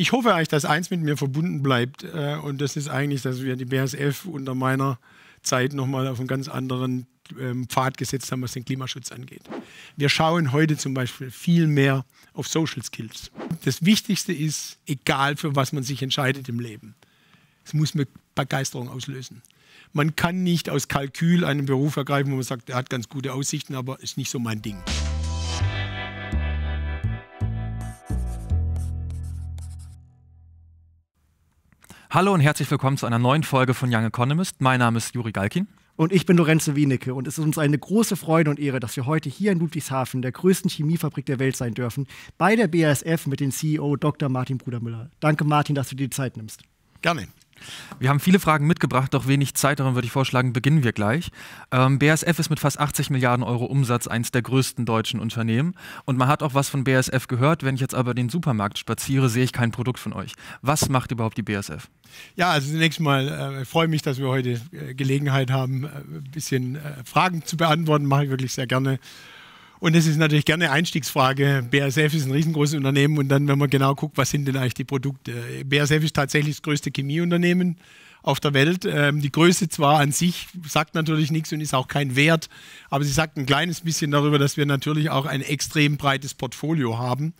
ich hoffe eigentlich, dass eins mit mir verbunden bleibt. Äh, und das ist eigentlich, dass wir die BSF unter meiner Zeit nochmal auf einen ganz anderen ähm, Pfad gesetzt haben, was den Klimaschutz angeht. Wir schauen heute zum Beispiel viel mehr auf Social Skills. Das Wichtigste ist, egal für was man sich entscheidet im Leben, es muss mit Begeisterung auslösen. Man kann nicht aus Kalkül einen Beruf ergreifen, wo man sagt, er hat ganz gute Aussichten, aber ist nicht so mein Ding. Hallo und herzlich willkommen zu einer neuen Folge von Young Economist. Mein Name ist Juri Galkin. Und ich bin Lorenzo Wienicke und es ist uns eine große Freude und Ehre, dass wir heute hier in Ludwigshafen, der größten Chemiefabrik der Welt, sein dürfen, bei der BASF mit dem CEO Dr. Martin Brudermüller. Danke, Martin, dass du dir die Zeit nimmst. Gerne. Wir haben viele Fragen mitgebracht, doch wenig Zeit, darum würde ich vorschlagen, beginnen wir gleich. Ähm, BASF ist mit fast 80 Milliarden Euro Umsatz eines der größten deutschen Unternehmen. Und man hat auch was von BASF gehört. Wenn ich jetzt aber den Supermarkt spaziere, sehe ich kein Produkt von euch. Was macht überhaupt die BASF? Ja, also zunächst mal äh, ich freue mich, dass wir heute äh, Gelegenheit haben, äh, ein bisschen äh, Fragen zu beantworten. Mache ich wirklich sehr gerne. Und es ist natürlich gerne Einstiegsfrage. BASF ist ein riesengroßes Unternehmen und dann, wenn man genau guckt, was sind denn eigentlich die Produkte? BASF ist tatsächlich das größte Chemieunternehmen auf der Welt. Ähm, die Größe zwar an sich sagt natürlich nichts und ist auch kein Wert, aber sie sagt ein kleines bisschen darüber, dass wir natürlich auch ein extrem breites Portfolio haben.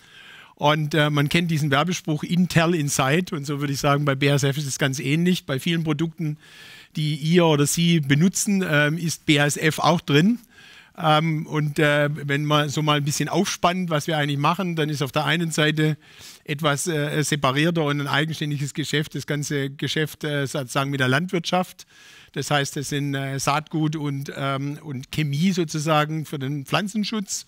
Und äh, man kennt diesen Werbespruch Intel Inside und so würde ich sagen, bei BASF ist es ganz ähnlich. Bei vielen Produkten, die ihr oder sie benutzen, ähm, ist BASF auch drin. Ähm, und äh, wenn man so mal ein bisschen aufspannt, was wir eigentlich machen, dann ist auf der einen Seite etwas äh, separierter und ein eigenständiges Geschäft, das ganze Geschäft äh, sozusagen mit der Landwirtschaft. Das heißt, das sind äh, Saatgut und, ähm, und Chemie sozusagen für den Pflanzenschutz.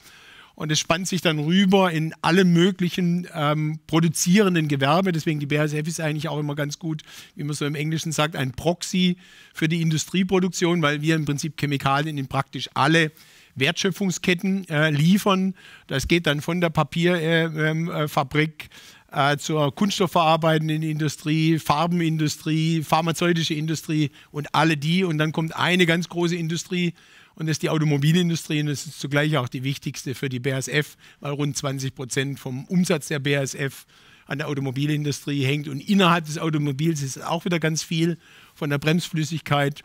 Und es spannt sich dann rüber in alle möglichen ähm, produzierenden Gewerbe. Deswegen die BASF ist eigentlich auch immer ganz gut, wie man so im Englischen sagt, ein Proxy für die Industrieproduktion, weil wir im Prinzip Chemikalien in praktisch alle Wertschöpfungsketten äh, liefern. Das geht dann von der Papierfabrik äh, ähm, äh, äh, zur kunststoffverarbeitenden Industrie, Farbenindustrie, pharmazeutische Industrie und alle die. Und dann kommt eine ganz große Industrie und das ist die Automobilindustrie und das ist zugleich auch die wichtigste für die BASF, weil rund 20 Prozent vom Umsatz der BASF an der Automobilindustrie hängt. Und innerhalb des Automobils ist auch wieder ganz viel von der Bremsflüssigkeit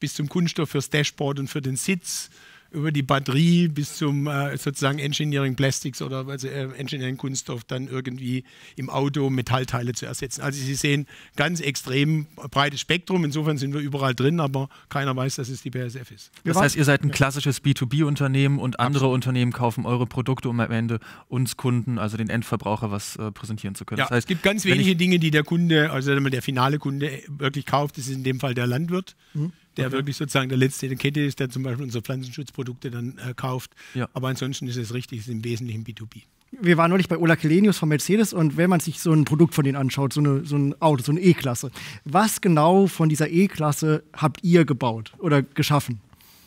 bis zum Kunststoff fürs Dashboard und für den Sitz, über die Batterie bis zum äh, sozusagen Engineering Plastics oder also, äh, Engineering Kunststoff dann irgendwie im Auto Metallteile zu ersetzen. Also Sie sehen ganz extrem breites Spektrum. Insofern sind wir überall drin, aber keiner weiß, dass es die BSF ist. Wir das heißt, ihr seid ein klassisches B2B-Unternehmen und andere Absolut. Unternehmen kaufen eure Produkte, um am Ende uns Kunden, also den Endverbraucher, was äh, präsentieren zu können. Ja, das heißt, es gibt ganz wenige Dinge, die der Kunde, also der finale Kunde wirklich kauft. Das ist in dem Fall der Landwirt. Mhm der okay. wirklich sozusagen der letzte in der Kette ist, der zum Beispiel unsere Pflanzenschutzprodukte dann äh, kauft. Ja. Aber ansonsten ist es richtig, es ist im Wesentlichen B2B. Wir waren neulich bei Ola Kelenius von Mercedes und wenn man sich so ein Produkt von denen anschaut, so, eine, so ein Auto, so eine E-Klasse, was genau von dieser E-Klasse habt ihr gebaut oder geschaffen?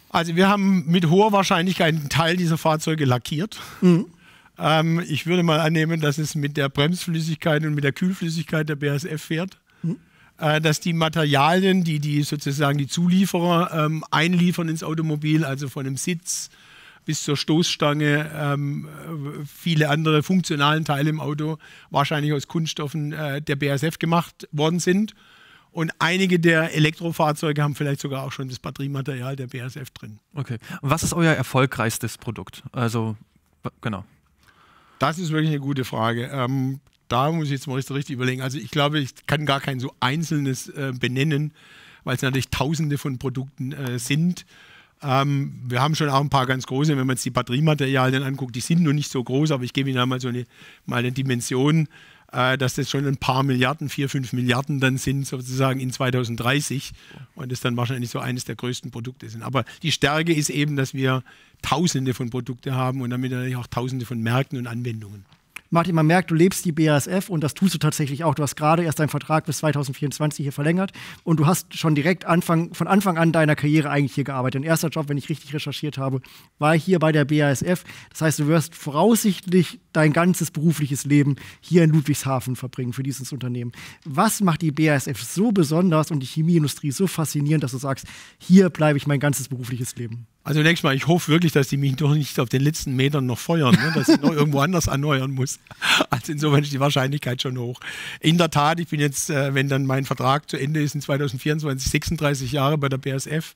Also wir haben mit hoher Wahrscheinlichkeit einen Teil dieser Fahrzeuge lackiert. Mhm. Ähm, ich würde mal annehmen, dass es mit der Bremsflüssigkeit und mit der Kühlflüssigkeit der BASF fährt. Äh, dass die Materialien, die, die sozusagen die Zulieferer ähm, einliefern ins Automobil, also von dem Sitz bis zur Stoßstange, ähm, viele andere funktionalen Teile im Auto, wahrscheinlich aus Kunststoffen äh, der BASF gemacht worden sind. Und einige der Elektrofahrzeuge haben vielleicht sogar auch schon das Batteriematerial der BASF drin. Okay. Und Was ist euer erfolgreichstes Produkt? Also, genau. Das ist wirklich eine gute Frage. Ähm, da muss ich jetzt mal richtig überlegen. Also ich glaube, ich kann gar kein so einzelnes äh, benennen, weil es natürlich tausende von Produkten äh, sind. Ähm, wir haben schon auch ein paar ganz große, wenn man jetzt die Batteriematerialien anguckt, die sind noch nicht so groß, aber ich gebe Ihnen einmal so eine, mal eine Dimension, äh, dass das schon ein paar Milliarden, vier, fünf Milliarden dann sind, sozusagen in 2030 und das dann wahrscheinlich so eines der größten Produkte sind. Aber die Stärke ist eben, dass wir tausende von Produkten haben und damit natürlich auch tausende von Märkten und Anwendungen. Martin, man merkt, du lebst die BASF und das tust du tatsächlich auch. Du hast gerade erst deinen Vertrag bis 2024 hier verlängert und du hast schon direkt Anfang, von Anfang an deiner Karriere eigentlich hier gearbeitet. Dein erster Job, wenn ich richtig recherchiert habe, war hier bei der BASF. Das heißt, du wirst voraussichtlich dein ganzes berufliches Leben hier in Ludwigshafen verbringen für dieses Unternehmen. Was macht die BASF so besonders und die Chemieindustrie so faszinierend, dass du sagst, hier bleibe ich mein ganzes berufliches Leben? Also nächstes Mal, ich hoffe wirklich, dass die mich doch nicht auf den letzten Metern noch feuern, ne? dass ich noch irgendwo anders erneuern muss. Also insofern ist die Wahrscheinlichkeit schon hoch. In der Tat, ich bin jetzt, äh, wenn dann mein Vertrag zu Ende ist in 2024, 36 Jahre bei der BSF.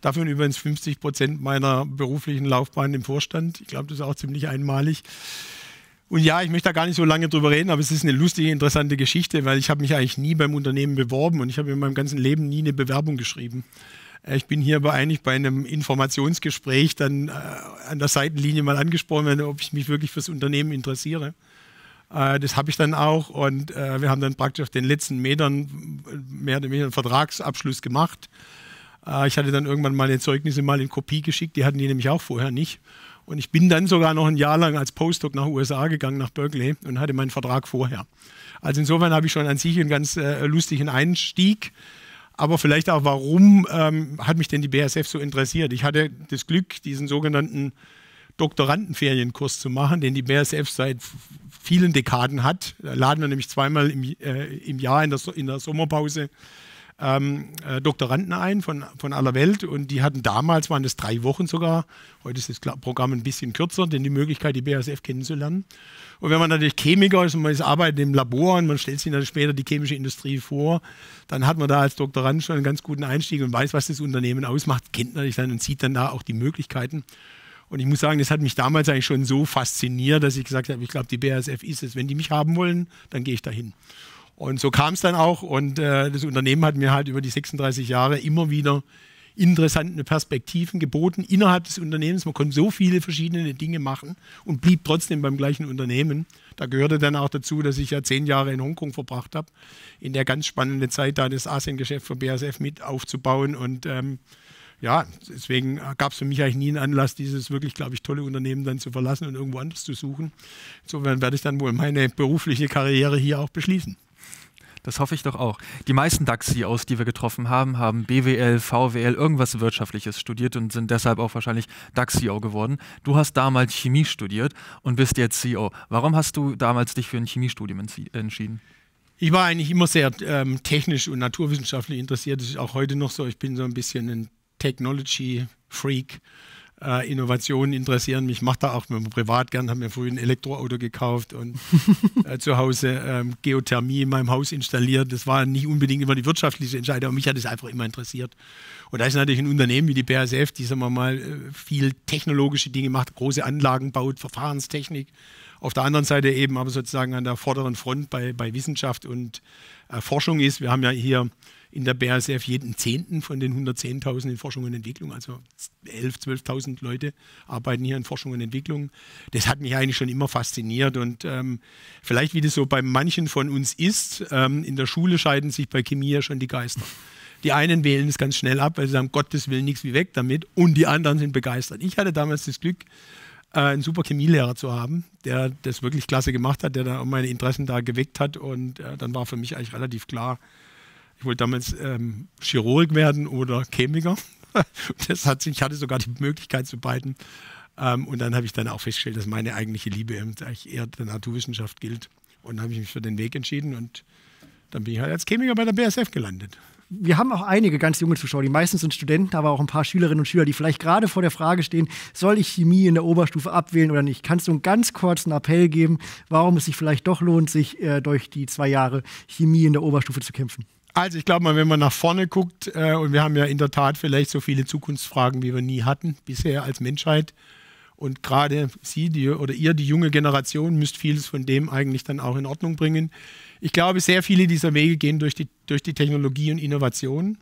Davon übrigens 50 Prozent meiner beruflichen Laufbahn im Vorstand. Ich glaube, das ist auch ziemlich einmalig. Und ja, ich möchte da gar nicht so lange drüber reden, aber es ist eine lustige, interessante Geschichte, weil ich habe mich eigentlich nie beim Unternehmen beworben und ich habe in meinem ganzen Leben nie eine Bewerbung geschrieben. Äh, ich bin hier bei, eigentlich bei einem Informationsgespräch dann äh, an der Seitenlinie mal angesprochen werden, ob ich mich wirklich fürs Unternehmen interessiere. Äh, das habe ich dann auch und äh, wir haben dann praktisch auf den letzten Metern äh, mehr oder weniger einen Vertragsabschluss gemacht. Äh, ich hatte dann irgendwann meine Zeugnisse mal in Kopie geschickt, die hatten die nämlich auch vorher nicht. Und ich bin dann sogar noch ein Jahr lang als Postdoc nach USA gegangen, nach Berkeley und hatte meinen Vertrag vorher. Also insofern habe ich schon an sich einen ganz lustigen Einstieg aber vielleicht auch, warum ähm, hat mich denn die BSF so interessiert? Ich hatte das Glück, diesen sogenannten Doktorandenferienkurs zu machen, den die BSF seit vielen Dekaden hat. Da laden wir nämlich zweimal im, äh, im Jahr in der, in der Sommerpause ähm, äh, Doktoranden ein von, von aller Welt und die hatten damals, waren es drei Wochen sogar, heute ist das Programm ein bisschen kürzer, denn die Möglichkeit, die BASF kennenzulernen. Und wenn man natürlich Chemiker ist und man ist arbeitet im Labor und man stellt sich dann später die chemische Industrie vor, dann hat man da als Doktorand schon einen ganz guten Einstieg und weiß, was das Unternehmen ausmacht, kennt natürlich dann und sieht dann da auch die Möglichkeiten. Und ich muss sagen, das hat mich damals eigentlich schon so fasziniert, dass ich gesagt habe, ich glaube, die BASF ist es. Wenn die mich haben wollen, dann gehe ich dahin. Und so kam es dann auch. Und äh, das Unternehmen hat mir halt über die 36 Jahre immer wieder interessante Perspektiven geboten innerhalb des Unternehmens. Man konnte so viele verschiedene Dinge machen und blieb trotzdem beim gleichen Unternehmen. Da gehörte dann auch dazu, dass ich ja zehn Jahre in Hongkong verbracht habe, in der ganz spannenden Zeit da das Asiengeschäft von BASF mit aufzubauen. Und ähm, ja, deswegen gab es für mich eigentlich nie einen Anlass, dieses wirklich, glaube ich, tolle Unternehmen dann zu verlassen und irgendwo anders zu suchen. Insofern werde ich dann wohl meine berufliche Karriere hier auch beschließen. Das hoffe ich doch auch. Die meisten DAX-CEOs, die wir getroffen haben, haben BWL, VWL, irgendwas Wirtschaftliches studiert und sind deshalb auch wahrscheinlich DAX-CEO geworden. Du hast damals Chemie studiert und bist jetzt CEO. Warum hast du damals dich für ein Chemiestudium entschieden? Ich war eigentlich immer sehr ähm, technisch und naturwissenschaftlich interessiert. Das ist auch heute noch so. Ich bin so ein bisschen ein Technology-Freak äh, Innovationen interessieren mich, macht da auch mit dem privat gern, habe mir früher ein Elektroauto gekauft und äh, zu Hause ähm, Geothermie in meinem Haus installiert. Das war nicht unbedingt immer die wirtschaftliche Entscheidung, aber mich hat es einfach immer interessiert. Und da ist natürlich ein Unternehmen wie die BASF, die, sagen wir mal, äh, viel technologische Dinge macht, große Anlagen baut, Verfahrenstechnik. Auf der anderen Seite eben aber sozusagen an der vorderen Front bei, bei Wissenschaft und äh, Forschung ist. Wir haben ja hier in der BASF jeden Zehnten von den 110.000 in Forschung und Entwicklung, also 11.000, 12.000 Leute arbeiten hier in Forschung und Entwicklung. Das hat mich eigentlich schon immer fasziniert und ähm, vielleicht wie das so bei manchen von uns ist, ähm, in der Schule scheiden sich bei Chemie ja schon die Geister. Die einen wählen es ganz schnell ab, weil sie sagen, Gottes Willen, nichts wie weg damit. Und die anderen sind begeistert. Ich hatte damals das Glück, äh, einen super Chemielehrer zu haben, der das wirklich klasse gemacht hat, der da auch meine Interessen da geweckt hat. Und äh, dann war für mich eigentlich relativ klar, ich wollte damals ähm, Chirurg werden oder Chemiker. das hat sich, ich hatte sogar die Möglichkeit zu beiden. Ähm, und dann habe ich dann auch festgestellt, dass meine eigentliche Liebe eigentlich eher der Naturwissenschaft gilt. Und dann habe ich mich für den Weg entschieden und dann bin ich halt als Chemiker bei der BSF gelandet. Wir haben auch einige ganz junge Zuschauer, die meistens sind Studenten, aber auch ein paar Schülerinnen und Schüler, die vielleicht gerade vor der Frage stehen, soll ich Chemie in der Oberstufe abwählen oder nicht? Kannst du einen ganz kurzen Appell geben, warum es sich vielleicht doch lohnt, sich äh, durch die zwei Jahre Chemie in der Oberstufe zu kämpfen? Also ich glaube mal, wenn man nach vorne guckt, äh, und wir haben ja in der Tat vielleicht so viele Zukunftsfragen, wie wir nie hatten bisher als Menschheit. Und gerade Sie die, oder ihr, die junge Generation, müsst vieles von dem eigentlich dann auch in Ordnung bringen. Ich glaube, sehr viele dieser Wege gehen durch die, durch die Technologie und Innovation.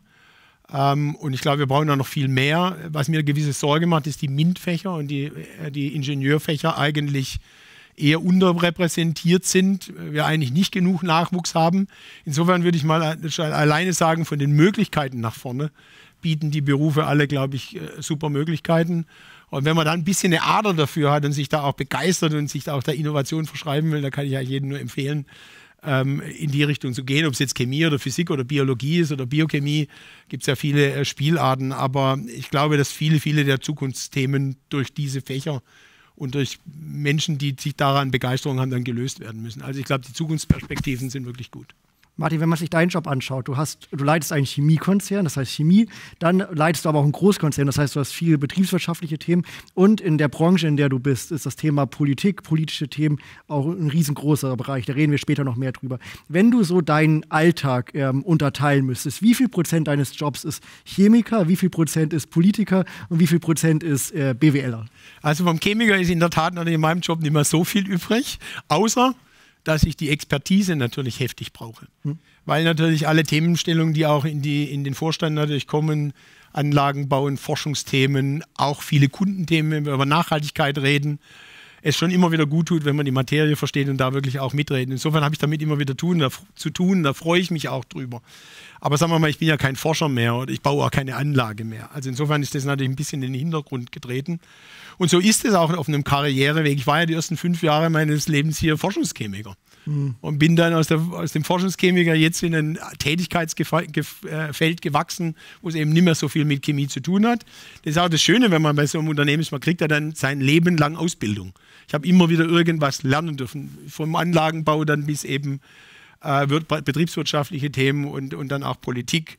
Ähm, und ich glaube, wir brauchen da noch viel mehr. Was mir eine gewisse Sorge macht, ist die MINT-Fächer und die, äh, die Ingenieurfächer eigentlich eher unterrepräsentiert sind, äh, wir eigentlich nicht genug Nachwuchs haben. Insofern würde ich mal alleine sagen, von den Möglichkeiten nach vorne bieten die Berufe alle, glaube ich, äh, super Möglichkeiten. Und wenn man dann ein bisschen eine Ader dafür hat und sich da auch begeistert und sich da auch der Innovation verschreiben will, dann kann ich ja jedem nur empfehlen, ähm, in die Richtung zu gehen. Ob es jetzt Chemie oder Physik oder Biologie ist oder Biochemie, gibt es ja viele äh, Spielarten. Aber ich glaube, dass viele, viele der Zukunftsthemen durch diese Fächer und durch Menschen, die sich daran Begeisterung haben, dann gelöst werden müssen. Also ich glaube, die Zukunftsperspektiven sind wirklich gut. Martin, wenn man sich deinen Job anschaut, du, hast, du leitest einen Chemiekonzern, das heißt Chemie, dann leitest du aber auch einen Großkonzern, das heißt, du hast viele betriebswirtschaftliche Themen und in der Branche, in der du bist, ist das Thema Politik, politische Themen auch ein riesengroßer Bereich, da reden wir später noch mehr drüber. Wenn du so deinen Alltag ähm, unterteilen müsstest, wie viel Prozent deines Jobs ist Chemiker, wie viel Prozent ist Politiker und wie viel Prozent ist äh, BWLer? Also vom Chemiker ist in der Tat in meinem Job nicht mehr so viel übrig, außer dass ich die Expertise natürlich heftig brauche. Hm. Weil natürlich alle Themenstellungen, die auch in, die, in den Vorstand natürlich kommen, Anlagen bauen, Forschungsthemen, auch viele Kundenthemen, wenn wir über Nachhaltigkeit reden, es schon immer wieder gut tut, wenn man die Materie versteht und da wirklich auch mitreden. Insofern habe ich damit immer wieder tun, da, zu tun, da freue ich mich auch drüber. Aber sagen wir mal, ich bin ja kein Forscher mehr oder ich baue auch keine Anlage mehr. Also insofern ist das natürlich ein bisschen in den Hintergrund getreten. Und so ist es auch auf einem Karriereweg. Ich war ja die ersten fünf Jahre meines Lebens hier Forschungschemiker. Mhm. Und bin dann aus, der, aus, dem Forschungschemiker jetzt in ein Tätigkeitsfeld äh, gewachsen, wo es eben nicht mehr so viel mit Chemie zu tun hat. Das ist auch das Schöne, wenn man bei so einem Unternehmen ist, man kriegt ja dann sein Leben lang Ausbildung. Ich habe immer wieder irgendwas lernen dürfen, vom Anlagenbau dann bis eben äh, betriebswirtschaftliche Themen und, und dann auch Politik.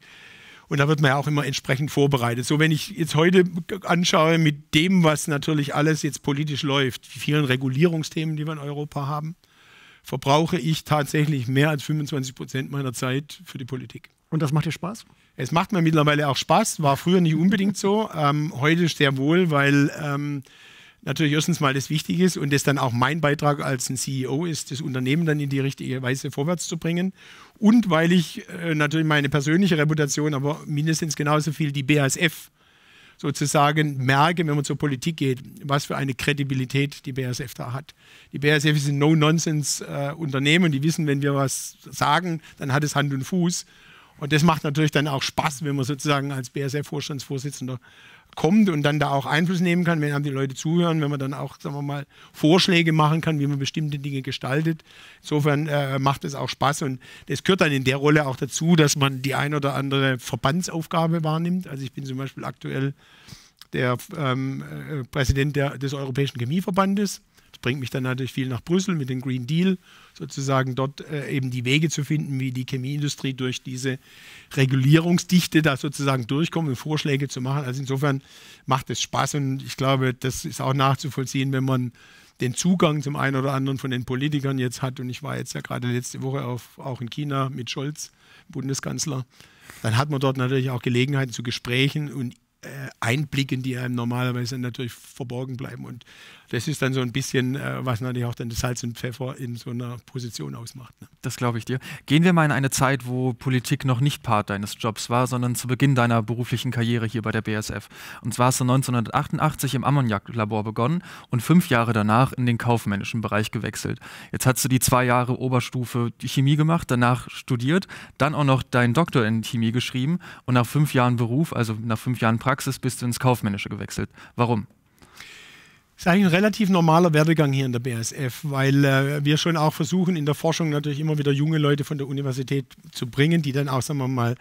Und da wird man ja auch immer entsprechend vorbereitet. So, wenn ich jetzt heute anschaue, mit dem, was natürlich alles jetzt politisch läuft, die vielen Regulierungsthemen, die wir in Europa haben, verbrauche ich tatsächlich mehr als 25 Prozent meiner Zeit für die Politik. Und das macht dir Spaß? Es macht mir mittlerweile auch Spaß, war früher nicht unbedingt so, ähm, heute sehr wohl, weil ähm, natürlich erstens mal das Wichtige ist und das dann auch mein Beitrag als ein CEO ist, das Unternehmen dann in die richtige Weise vorwärts zu bringen. Und weil ich äh, natürlich meine persönliche Reputation, aber mindestens genauso viel die BASF sozusagen merke, wenn man zur Politik geht, was für eine Kredibilität die BASF da hat. Die BASF ist ein No-Nonsense-Unternehmen, die wissen, wenn wir was sagen, dann hat es Hand und Fuß. Und das macht natürlich dann auch Spaß, wenn man sozusagen als BASF-Vorstandsvorsitzender kommt und dann da auch Einfluss nehmen kann, wenn einem die Leute zuhören, wenn man dann auch, sagen wir mal, Vorschläge machen kann, wie man bestimmte Dinge gestaltet. Insofern äh, macht es auch Spaß und das gehört dann in der Rolle auch dazu, dass man die ein oder andere Verbandsaufgabe wahrnimmt. Also ich bin zum Beispiel aktuell der ähm, äh, Präsident der, des Europäischen Chemieverbandes. Das bringt mich dann natürlich viel nach Brüssel mit dem Green Deal, sozusagen dort äh, eben die Wege zu finden, wie die Chemieindustrie durch diese Regulierungsdichte da sozusagen durchkommt und Vorschläge zu machen. Also insofern macht es Spaß und ich glaube, das ist auch nachzuvollziehen, wenn man den Zugang zum einen oder anderen von den Politikern jetzt hat. Und ich war jetzt ja gerade letzte Woche auf, auch in China mit Scholz, Bundeskanzler. Dann hat man dort natürlich auch Gelegenheiten zu Gesprächen und äh, Einblicken, die einem normalerweise natürlich verborgen bleiben. Und das ist dann so ein bisschen, äh, was natürlich auch dann das Salz und Pfeffer in so einer Position ausmacht. Ne? Das glaube ich dir. Gehen wir mal in eine Zeit, wo Politik noch nicht Part deines Jobs war, sondern zu Beginn deiner beruflichen Karriere hier bei der BSF. Und zwar hast du 1988 im Ammoniaklabor begonnen und fünf Jahre danach in den kaufmännischen Bereich gewechselt. Jetzt hast du die zwei Jahre Oberstufe Chemie gemacht, danach studiert, dann auch noch deinen Doktor in Chemie geschrieben und nach fünf Jahren Beruf, also nach fünf Jahren Praxis, bist du ins Kaufmännische gewechselt. Warum? Das ist eigentlich ein relativ normaler Werdegang hier in der BASF, weil äh, wir schon auch versuchen, in der Forschung natürlich immer wieder junge Leute von der Universität zu bringen, die dann auch, sagen wir mal,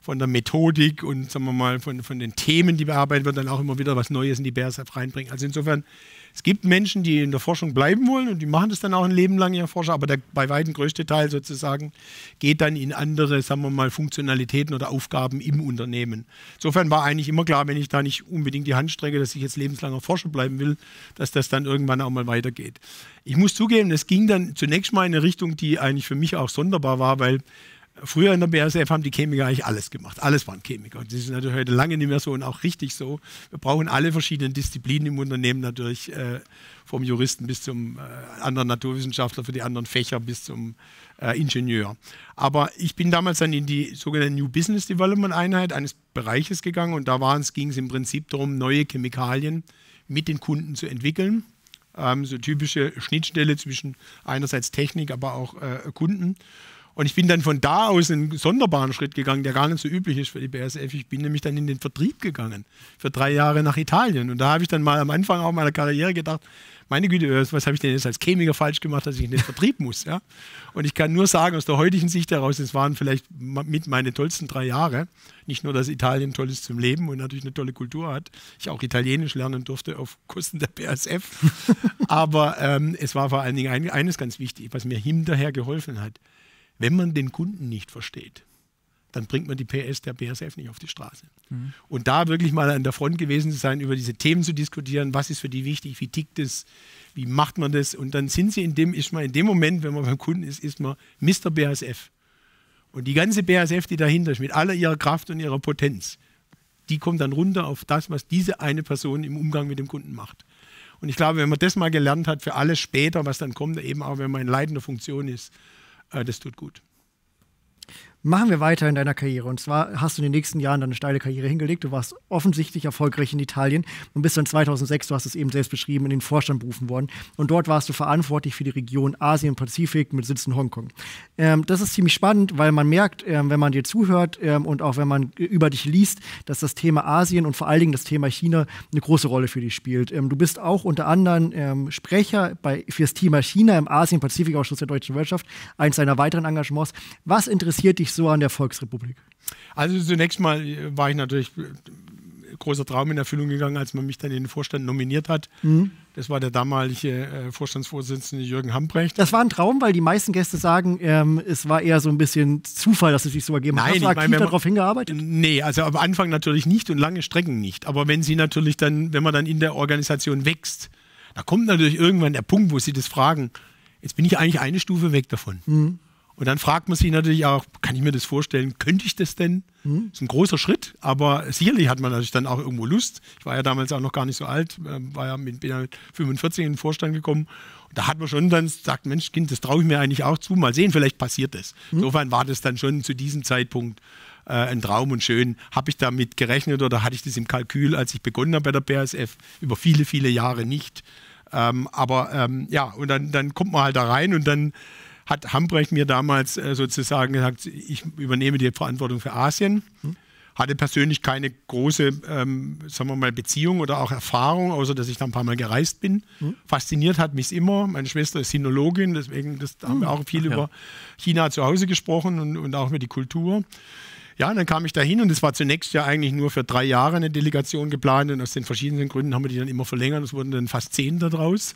von der Methodik und sagen wir mal von, von den Themen, die bearbeitet werden, dann auch immer wieder was Neues in die BASF reinbringen. Also insofern es gibt Menschen, die in der Forschung bleiben wollen und die machen das dann auch ein Leben lang in Forscher, aber der bei weitem größte Teil sozusagen geht dann in andere, sagen wir mal, Funktionalitäten oder Aufgaben im Unternehmen. Insofern war eigentlich immer klar, wenn ich da nicht unbedingt die Hand strecke, dass ich jetzt lebenslanger Forscher bleiben will, dass das dann irgendwann auch mal weitergeht. Ich muss zugeben, es ging dann zunächst mal in eine Richtung, die eigentlich für mich auch sonderbar war, weil Früher in der BASF haben die Chemiker eigentlich alles gemacht. Alles waren Chemiker. Das ist natürlich heute lange nicht mehr so und auch richtig so. Wir brauchen alle verschiedenen Disziplinen im Unternehmen natürlich, äh, vom Juristen bis zum äh, anderen Naturwissenschaftler, für die anderen Fächer bis zum äh, Ingenieur. Aber ich bin damals dann in die sogenannte New Business Development Einheit eines Bereiches gegangen und da ging es im Prinzip darum, neue Chemikalien mit den Kunden zu entwickeln. Ähm, so typische Schnittstelle zwischen einerseits Technik, aber auch äh, Kunden. Und ich bin dann von da aus einen sonderbaren Schritt gegangen, der gar nicht so üblich ist für die BSF. Ich bin nämlich dann in den Vertrieb gegangen, für drei Jahre nach Italien. Und da habe ich dann mal am Anfang auch meiner Karriere gedacht, meine Güte, was habe ich denn jetzt als Chemiker falsch gemacht, dass ich in den Vertrieb muss? Ja? Und ich kann nur sagen, aus der heutigen Sicht heraus, es waren vielleicht mit meine tollsten drei Jahre. Nicht nur, dass Italien toll ist zum Leben und natürlich eine tolle Kultur hat. Ich auch Italienisch lernen durfte auf Kosten der BASF. Aber ähm, es war vor allen Dingen ein, eines ganz wichtig, was mir hinterher geholfen hat. Wenn man den Kunden nicht versteht, dann bringt man die PS der BSF nicht auf die Straße. Mhm. Und da wirklich mal an der Front gewesen zu sein, über diese Themen zu diskutieren, was ist für die wichtig, wie tickt es, wie macht man das? Und dann sind sie in dem, ist man in dem Moment, wenn man beim Kunden ist, ist man Mr. BSF. Und die ganze BSF, die dahinter ist, mit aller ihrer Kraft und ihrer Potenz, die kommt dann runter auf das, was diese eine Person im Umgang mit dem Kunden macht. Und ich glaube, wenn man das mal gelernt hat, für alles später, was dann kommt, eben auch wenn man in leitender Funktion ist, Ah, das tut gut. Machen wir weiter in deiner Karriere. Und zwar hast du in den nächsten Jahren dann eine steile Karriere hingelegt. Du warst offensichtlich erfolgreich in Italien und bist dann 2006, du hast es eben selbst beschrieben, in den Vorstand berufen worden. Und dort warst du verantwortlich für die Region Asien-Pazifik mit Sitz in Hongkong. Ähm, das ist ziemlich spannend, weil man merkt, ähm, wenn man dir zuhört ähm, und auch wenn man über dich liest, dass das Thema Asien und vor allen Dingen das Thema China eine große Rolle für dich spielt. Ähm, du bist auch unter anderem ähm, Sprecher für das Thema China im Asien-Pazifik-Ausschuss der Deutschen Wirtschaft, eins deiner weiteren Engagements. Was interessiert dich so an der Volksrepublik? Also zunächst mal äh, war ich natürlich äh, großer Traum in Erfüllung gegangen, als man mich dann in den Vorstand nominiert hat. Mhm. Das war der damalige äh, Vorstandsvorsitzende Jürgen Hambrecht. Das war ein Traum, weil die meisten Gäste sagen, ähm, es war eher so ein bisschen Zufall, dass es sich so ergeben hat. Hast du aktiv meine, darauf hingearbeitet? Nee, also am Anfang natürlich nicht und lange Strecken nicht. Aber wenn sie natürlich dann, wenn man dann in der Organisation wächst, da kommt natürlich irgendwann der Punkt, wo sie das fragen, jetzt bin ich eigentlich eine Stufe weg davon. Mhm. Und dann fragt man sich natürlich auch, kann ich mir das vorstellen, könnte ich das denn? Mhm. Das ist ein großer Schritt, aber sicherlich hat man natürlich dann auch irgendwo Lust. Ich war ja damals auch noch gar nicht so alt, ähm, war ja mit, bin ja mit 45 in den Vorstand gekommen. Und da hat man schon dann gesagt, Mensch, Kind, das traue ich mir eigentlich auch zu. Mal sehen, vielleicht passiert das. Mhm. Insofern war das dann schon zu diesem Zeitpunkt äh, ein Traum und schön. Habe ich damit gerechnet oder hatte ich das im Kalkül, als ich begonnen habe bei der BASF? Über viele, viele Jahre nicht. Ähm, aber ähm, ja, und dann, dann kommt man halt da rein und dann hat Hambrecht mir damals äh, sozusagen gesagt, ich übernehme die Verantwortung für Asien. Hm. Hatte persönlich keine große, ähm, sagen wir mal, Beziehung oder auch Erfahrung, außer dass ich da ein paar Mal gereist bin. Hm. Fasziniert hat mich immer. Meine Schwester ist Sinologin, deswegen das hm. haben wir auch viel Ach, über ja. China zu Hause gesprochen und, und auch über die Kultur. Ja, und dann kam ich dahin und es war zunächst ja eigentlich nur für drei Jahre eine Delegation geplant und aus den verschiedenen Gründen haben wir die dann immer verlängert. Es wurden dann fast zehn daraus.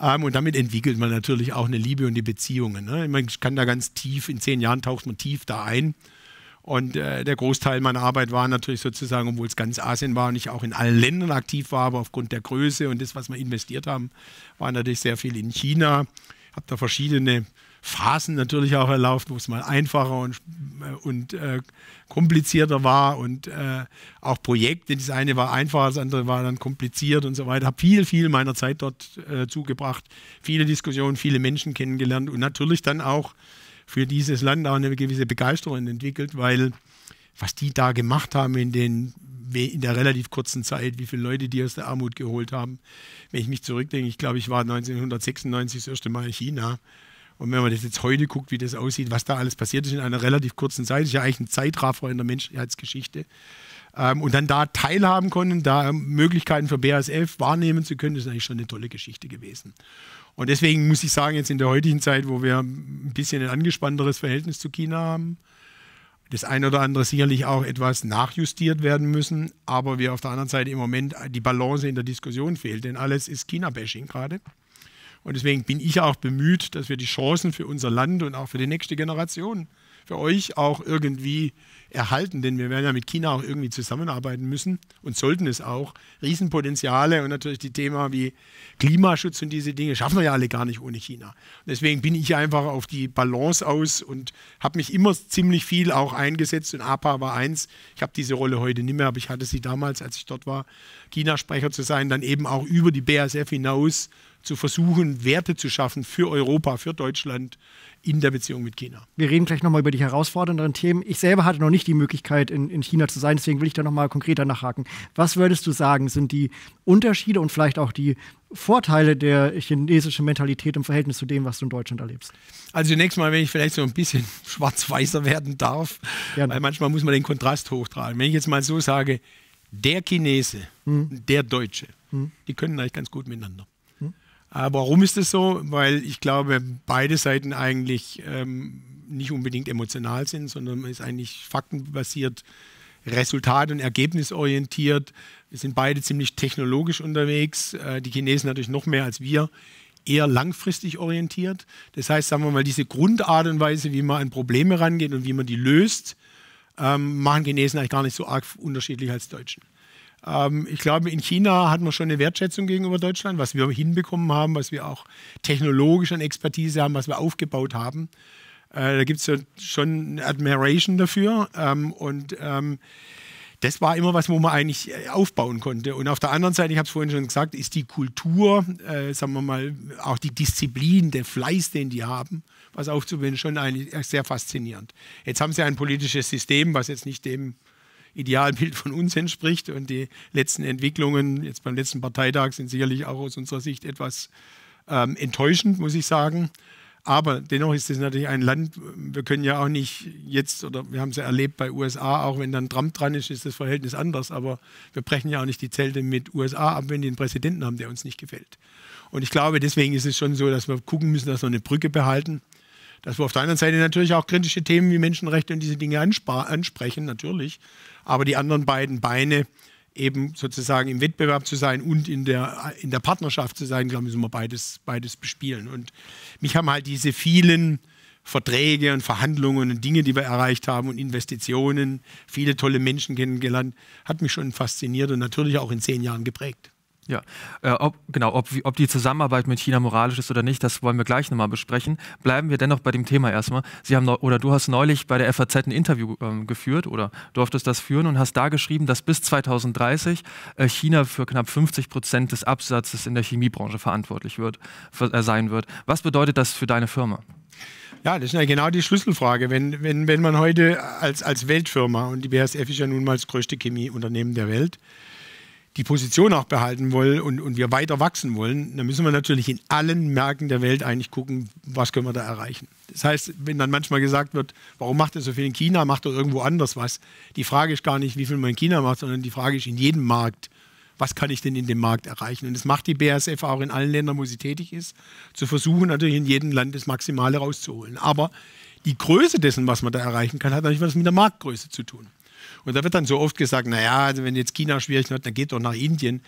Ähm, und damit entwickelt man natürlich auch eine Liebe und die Beziehungen. Ne? Man kann da ganz tief, in zehn Jahren taucht man tief da ein. Und äh, der Großteil meiner Arbeit war natürlich sozusagen, obwohl es ganz Asien war und ich auch in allen Ländern aktiv war, aber aufgrund der Größe und des, was wir investiert haben, war natürlich sehr viel in China. Ich habe da verschiedene Phasen natürlich auch erlaubt, wo es mal einfacher und, äh, und äh, komplizierter war und äh, auch Projekte. Das eine war einfacher, das andere war dann kompliziert und so weiter. Habe viel, viel meiner Zeit dort äh, zugebracht, viele Diskussionen, viele Menschen kennengelernt und natürlich dann auch für dieses Land auch eine gewisse Begeisterung entwickelt, weil was die da gemacht haben in den in der relativ kurzen Zeit, wie viele Leute die aus der Armut geholt haben. Wenn ich mich zurückdenke, ich glaube, ich war 1996 das erste Mal in China und wenn man das jetzt heute guckt, wie das aussieht, was da alles passiert ist in einer relativ kurzen Zeit, ist ja eigentlich ein Zeitraffer in der Menschheitsgeschichte. Ähm, und dann da teilhaben konnten, da Möglichkeiten für BASF wahrnehmen zu können, ist eigentlich schon eine tolle Geschichte gewesen. Und deswegen muss ich sagen, jetzt in der heutigen Zeit, wo wir ein bisschen ein angespannteres Verhältnis zu China haben, das eine oder andere sicherlich auch etwas nachjustiert werden müssen, aber wir auf der anderen Seite im Moment die Balance in der Diskussion fehlt, denn alles ist China-Bashing gerade. Und deswegen bin ich auch bemüht, dass wir die Chancen für unser Land und auch für die nächste Generation, für euch auch irgendwie erhalten. Denn wir werden ja mit China auch irgendwie zusammenarbeiten müssen und sollten es auch. Riesenpotenziale und natürlich die Themen wie Klimaschutz und diese Dinge schaffen wir ja alle gar nicht ohne China. Und deswegen bin ich einfach auf die Balance aus und habe mich immer ziemlich viel auch eingesetzt. Und APA war eins. Ich habe diese Rolle heute nicht mehr, aber ich hatte sie damals, als ich dort war, China-Sprecher zu sein, dann eben auch über die BASF hinaus zu versuchen, Werte zu schaffen für Europa, für Deutschland in der Beziehung mit China. Wir reden gleich nochmal über die herausfordernderen Themen. Ich selber hatte noch nicht die Möglichkeit, in, in China zu sein, deswegen will ich da nochmal konkreter nachhaken. Was würdest du sagen, sind die Unterschiede und vielleicht auch die Vorteile der chinesischen Mentalität im Verhältnis zu dem, was du in Deutschland erlebst? Also zunächst mal, wenn ich vielleicht so ein bisschen schwarz-weißer werden darf, Gerne. weil manchmal muss man den Kontrast hochtragen. Wenn ich jetzt mal so sage, der Chinese, hm. der Deutsche, hm. die können eigentlich ganz gut miteinander warum ist das so? Weil ich glaube, beide Seiten eigentlich ähm, nicht unbedingt emotional sind, sondern man ist eigentlich faktenbasiert, resultat- und ergebnisorientiert. Wir sind beide ziemlich technologisch unterwegs, äh, die Chinesen natürlich noch mehr als wir eher langfristig orientiert. Das heißt, sagen wir mal, diese Grundart und Weise, wie man an Probleme rangeht und wie man die löst, ähm, machen Chinesen eigentlich gar nicht so arg unterschiedlich als Deutschen. Ähm, ich glaube, in China hat man schon eine Wertschätzung gegenüber Deutschland, was wir hinbekommen haben, was wir auch technologisch an Expertise haben, was wir aufgebaut haben. Äh, da gibt es ja schon Admiration dafür. Ähm, und ähm, das war immer was, wo man eigentlich äh, aufbauen konnte. Und auf der anderen Seite, ich habe es vorhin schon gesagt, ist die Kultur, äh, sagen wir mal, auch die Disziplin, der Fleiß, den die haben, was aufzubinden, schon eigentlich sehr faszinierend. Jetzt haben sie ein politisches System, was jetzt nicht dem Idealbild von uns entspricht. Und die letzten Entwicklungen, jetzt beim letzten Parteitag, sind sicherlich auch aus unserer Sicht etwas ähm, enttäuschend, muss ich sagen. Aber dennoch ist es natürlich ein Land, wir können ja auch nicht jetzt, oder wir haben es ja erlebt bei USA, auch wenn dann Trump dran ist, ist das Verhältnis anders, aber wir brechen ja auch nicht die Zelte mit USA ab, wenn die einen Präsidenten haben, der uns nicht gefällt. Und ich glaube, deswegen ist es schon so, dass wir gucken müssen, dass wir eine Brücke behalten dass wir auf der einen Seite natürlich auch kritische Themen wie Menschenrechte und diese Dinge ansprechen, natürlich. Aber die anderen beiden Beine, eben sozusagen im Wettbewerb zu sein und in der, in der Partnerschaft zu sein, glaube ich, müssen wir beides, beides bespielen. Und mich haben halt diese vielen Verträge und Verhandlungen und Dinge, die wir erreicht haben und Investitionen, viele tolle Menschen kennengelernt, hat mich schon fasziniert und natürlich auch in zehn Jahren geprägt. Ja, äh, ob, genau, ob, ob, die Zusammenarbeit mit China moralisch ist oder nicht, das wollen wir gleich nochmal besprechen. Bleiben wir dennoch bei dem Thema erstmal. Sie haben oder du hast neulich bei der FAZ ein Interview ähm, geführt oder durftest das führen und hast da geschrieben, dass bis 2030 äh, China für knapp 50 Prozent des Absatzes in der Chemiebranche verantwortlich wird, für, äh, sein wird. Was bedeutet das für deine Firma? Ja, das ist ja genau die Schlüsselfrage. Wenn, wenn, wenn man heute als, als Weltfirma, und die BASF ist ja nun mal das größte Chemieunternehmen der Welt, die Position auch behalten wollen und, und wir weiter wachsen wollen, dann müssen wir natürlich in allen Märkten der Welt eigentlich gucken, was können wir da erreichen. Das heißt, wenn dann manchmal gesagt wird, warum macht er so viel in China, macht er irgendwo anders was, die Frage ist gar nicht, wie viel man in China macht, sondern die Frage ist in jedem Markt, was kann ich denn in dem Markt erreichen? Und das macht die BASF auch in allen Ländern, wo sie tätig ist, zu versuchen, natürlich in jedem Land das Maximale rauszuholen. Aber die Größe dessen, was man da erreichen kann, hat natürlich was mit der Marktgröße zu tun. Und da wird dann so oft gesagt, naja, also wenn jetzt China Schwierigkeiten hat, dann geht doch nach Indien.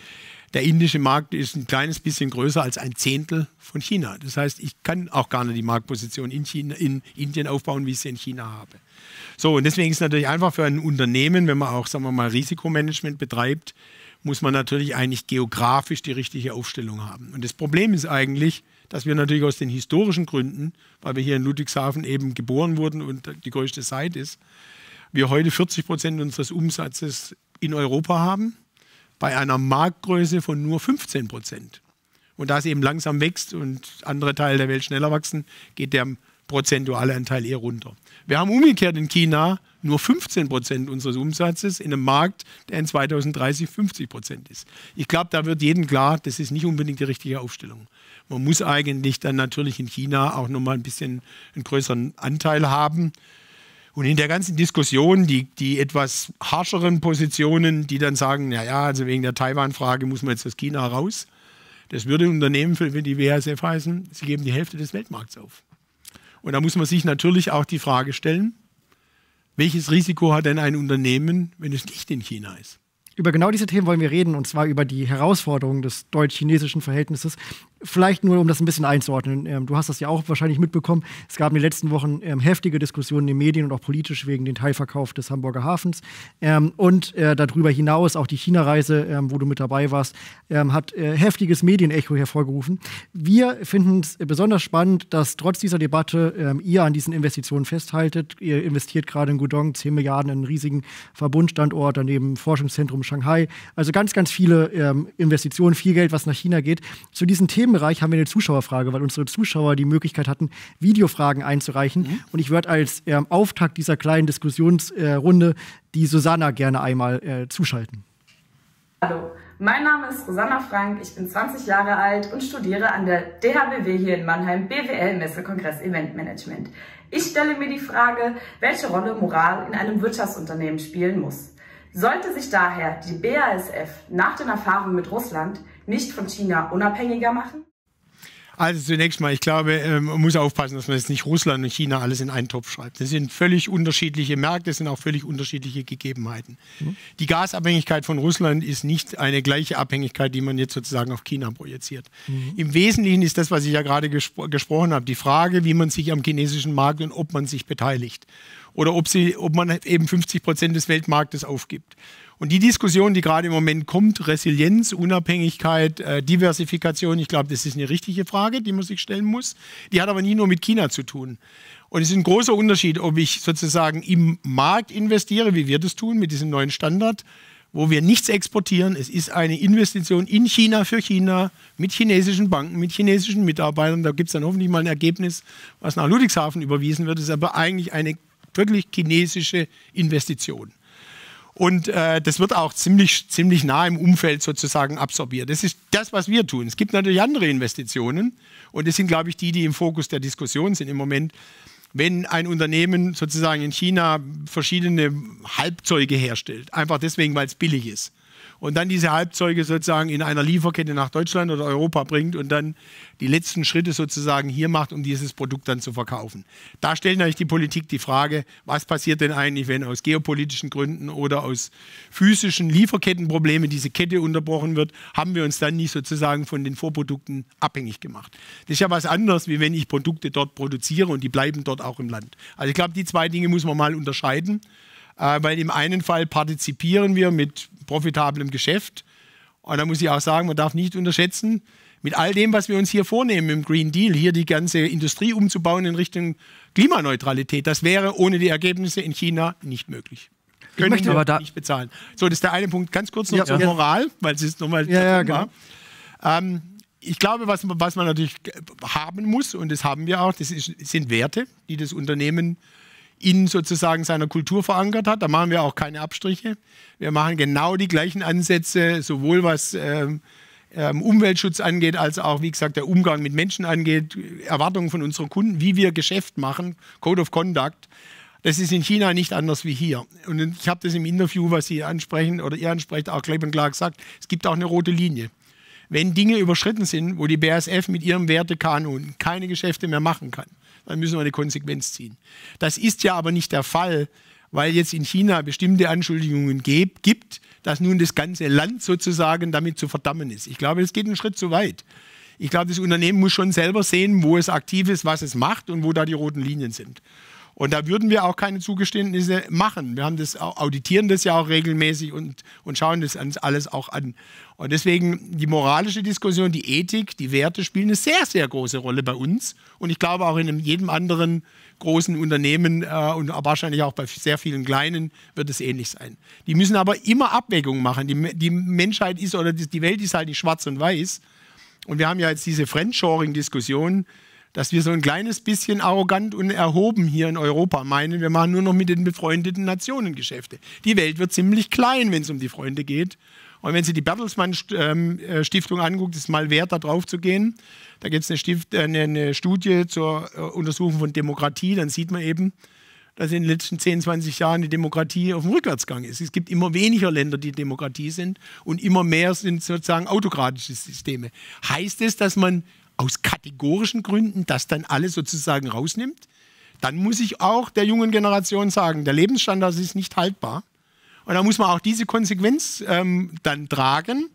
Der indische Markt ist ein kleines bisschen größer als ein Zehntel von China. Das heißt, ich kann auch gar nicht die Marktposition in, China, in Indien aufbauen, wie ich sie in China habe. So, und deswegen ist es natürlich einfach für ein Unternehmen, wenn man auch, sagen wir mal, Risikomanagement betreibt, muss man natürlich eigentlich geografisch die richtige Aufstellung haben. Und das Problem ist eigentlich, dass wir natürlich aus den historischen Gründen, weil wir hier in Ludwigshafen eben geboren wurden und die größte Zeit ist, wir heute 40 Prozent unseres Umsatzes in Europa haben, bei einer Marktgröße von nur 15 Prozent. Und da es eben langsam wächst und andere Teile der Welt schneller wachsen, geht der prozentuale Anteil eher runter. Wir haben umgekehrt in China nur 15 Prozent unseres Umsatzes in einem Markt, der in 2030 50 Prozent ist. Ich glaube, da wird jedem klar, das ist nicht unbedingt die richtige Aufstellung. Man muss eigentlich dann natürlich in China auch nochmal ein bisschen einen größeren Anteil haben. Und in der ganzen Diskussion, die, die etwas harscheren Positionen, die dann sagen, naja, also wegen der Taiwan-Frage muss man jetzt aus China raus. Das würde Unternehmen für die BASF heißen, sie geben die Hälfte des Weltmarkts auf. Und da muss man sich natürlich auch die Frage stellen, welches Risiko hat denn ein Unternehmen, wenn es nicht in China ist? Über genau diese Themen wollen wir reden, und zwar über die Herausforderungen des deutsch-chinesischen Verhältnisses vielleicht nur, um das ein bisschen einzuordnen, ähm, du hast das ja auch wahrscheinlich mitbekommen, es gab in den letzten Wochen ähm, heftige Diskussionen in den Medien und auch politisch wegen den Teilverkauf des Hamburger Hafens. Ähm, und äh, darüber hinaus auch die China-Reise, ähm, wo du mit dabei warst, ähm, hat äh, heftiges Medienecho hervorgerufen. Wir finden es besonders spannend, dass trotz dieser Debatte ähm, ihr an diesen Investitionen festhaltet. Ihr investiert gerade in Gudong 10 Milliarden in einen riesigen Verbundstandort, daneben Forschungszentrum Shanghai. Also ganz, ganz viele Investitionen, viel Geld, was nach China geht. Zu diesen Themen Filmbereich haben wir eine Zuschauerfrage, weil unsere Zuschauer die Möglichkeit hatten, Videofragen einzureichen. Mhm. Und ich würde als ähm, Auftakt dieser kleinen Diskussionsrunde äh, die Susanna gerne einmal äh, zuschalten. Hallo, mein Name ist Susanna Frank, ich bin 20 Jahre alt und studiere an der DHBW hier in Mannheim BWL Messekongress Eventmanagement. Ich stelle mir die Frage, welche Rolle Moral in einem Wirtschaftsunternehmen spielen muss. Sollte sich daher die BASF nach den Erfahrungen mit Russland nicht von China unabhängiger machen? Also zunächst mal, ich glaube, ähm, man muss aufpassen, dass man jetzt nicht Russland und China alles in einen Topf schreibt. Das sind völlig unterschiedliche Märkte, das sind auch völlig unterschiedliche Gegebenheiten. Mhm. Die Gasabhängigkeit von Russland ist nicht eine gleiche Abhängigkeit, die man jetzt sozusagen auf China projiziert. Mhm. Im Wesentlichen ist das, was ich ja gerade gespro gesprochen habe, die Frage, wie man sich am chinesischen Markt und ob man sich beteiligt oder ob, sie, ob man eben 50 Prozent des Weltmarktes aufgibt. Und die Diskussion, die gerade im Moment kommt, Resilienz, Unabhängigkeit, äh, Diversifikation, ich glaube, das ist eine richtige Frage, die man sich stellen muss. Die hat aber nicht nur mit China zu tun. Und es ist ein großer Unterschied, ob ich sozusagen im Markt investiere, wie wir das tun mit diesem neuen Standard, wo wir nichts exportieren. Es ist eine Investition in China für China mit chinesischen Banken, mit chinesischen Mitarbeitern. Da gibt es dann hoffentlich mal ein Ergebnis, was nach Ludwigshafen überwiesen wird. Das ist aber eigentlich eine wirklich chinesische Investition. Und äh, das wird auch ziemlich, ziemlich nah im Umfeld sozusagen absorbiert. Das ist das, was wir tun. Es gibt natürlich andere Investitionen und das sind, glaube ich, die, die im Fokus der Diskussion sind im Moment. Wenn ein Unternehmen sozusagen in China verschiedene Halbzeuge herstellt, einfach deswegen, weil es billig ist und dann diese Halbzeuge sozusagen in einer Lieferkette nach Deutschland oder Europa bringt und dann die letzten Schritte sozusagen hier macht, um dieses Produkt dann zu verkaufen. Da stellt natürlich die Politik die Frage, was passiert denn eigentlich, wenn aus geopolitischen Gründen oder aus physischen Lieferkettenproblemen diese Kette unterbrochen wird, haben wir uns dann nicht sozusagen von den Vorprodukten abhängig gemacht. Das ist ja was anderes, wie wenn ich Produkte dort produziere und die bleiben dort auch im Land. Also ich glaube, die zwei Dinge muss man mal unterscheiden. Äh, weil im einen Fall partizipieren wir mit profitablem Geschäft. Und da muss ich auch sagen, man darf nicht unterschätzen, mit all dem, was wir uns hier vornehmen im Green Deal, hier die ganze Industrie umzubauen in Richtung Klimaneutralität, das wäre ohne die Ergebnisse in China nicht möglich. Können ich möchte wir aber da nicht bezahlen. So, das ist der eine Punkt. Ganz kurz noch ja, zur ja. Moral, weil es ist nochmal ja, ja, genau. Ähm, ich glaube, was, was, man natürlich äh, haben muss, und das haben wir auch, das ist, sind Werte, die das Unternehmen äh, in sozusagen seiner Kultur verankert hat. Da machen wir auch keine Abstriche. Wir machen genau die gleichen Ansätze, sowohl was ähm, ähm, Umweltschutz angeht, als auch, wie gesagt, der Umgang mit Menschen angeht, Erwartungen von unseren Kunden, wie wir Geschäft machen, Code of Conduct. Das ist in China nicht anders wie hier. Und ich habe das im Interview, was Sie ansprechen oder ihr ansprecht, auch klipp und klar gesagt, es gibt auch eine rote Linie. Wenn Dinge überschritten sind, wo die BASF mit ihrem Wertekanon keine Geschäfte mehr machen kann, dann müssen wir eine Konsequenz ziehen. Das ist ja aber nicht der Fall, weil jetzt in China bestimmte Anschuldigungen gibt, dass nun das ganze Land sozusagen damit zu verdammen ist. Ich glaube, es geht einen Schritt zu weit. Ich glaube, das Unternehmen muss schon selber sehen, wo es aktiv ist, was es macht und wo da die roten Linien sind. Und da würden wir auch keine Zugeständnisse machen. Wir haben das, auditieren das ja auch regelmäßig und, und schauen das alles auch an. Und deswegen die moralische Diskussion, die Ethik, die Werte spielen eine sehr, sehr große Rolle bei uns. Und ich glaube auch in jedem anderen großen Unternehmen äh, und wahrscheinlich auch bei sehr vielen kleinen wird es ähnlich sein. Die müssen aber immer Abwägungen machen. Die, die Menschheit ist oder die Welt ist halt nicht schwarz und weiß. Und wir haben ja jetzt diese Friendshoring-Diskussion. diskussion dass wir so ein kleines bisschen arrogant und erhoben hier in Europa meinen, wir machen nur noch mit den befreundeten Nationen Geschäfte. Die Welt wird ziemlich klein, wenn es um die Freunde geht. Und wenn Sie die Bertelsmann ähm, äh, Stiftung anguckt, ist es mal wert, da drauf zu gehen. Da gibt es äh, eine, eine, Studie zur äh, Untersuchung von Demokratie. Dann sieht man eben, dass in den letzten 10, 20 Jahren die Demokratie auf dem Rückwärtsgang ist. Es gibt immer weniger Länder, die Demokratie sind und immer mehr sind sozusagen autokratische Systeme. Heißt es, dass man aus kategorischen Gründen das dann alle sozusagen rausnimmt, dann muss ich auch der jungen Generation sagen, der Lebensstandard ist nicht haltbar. Und da muss man auch diese Konsequenz ähm, dann tragen.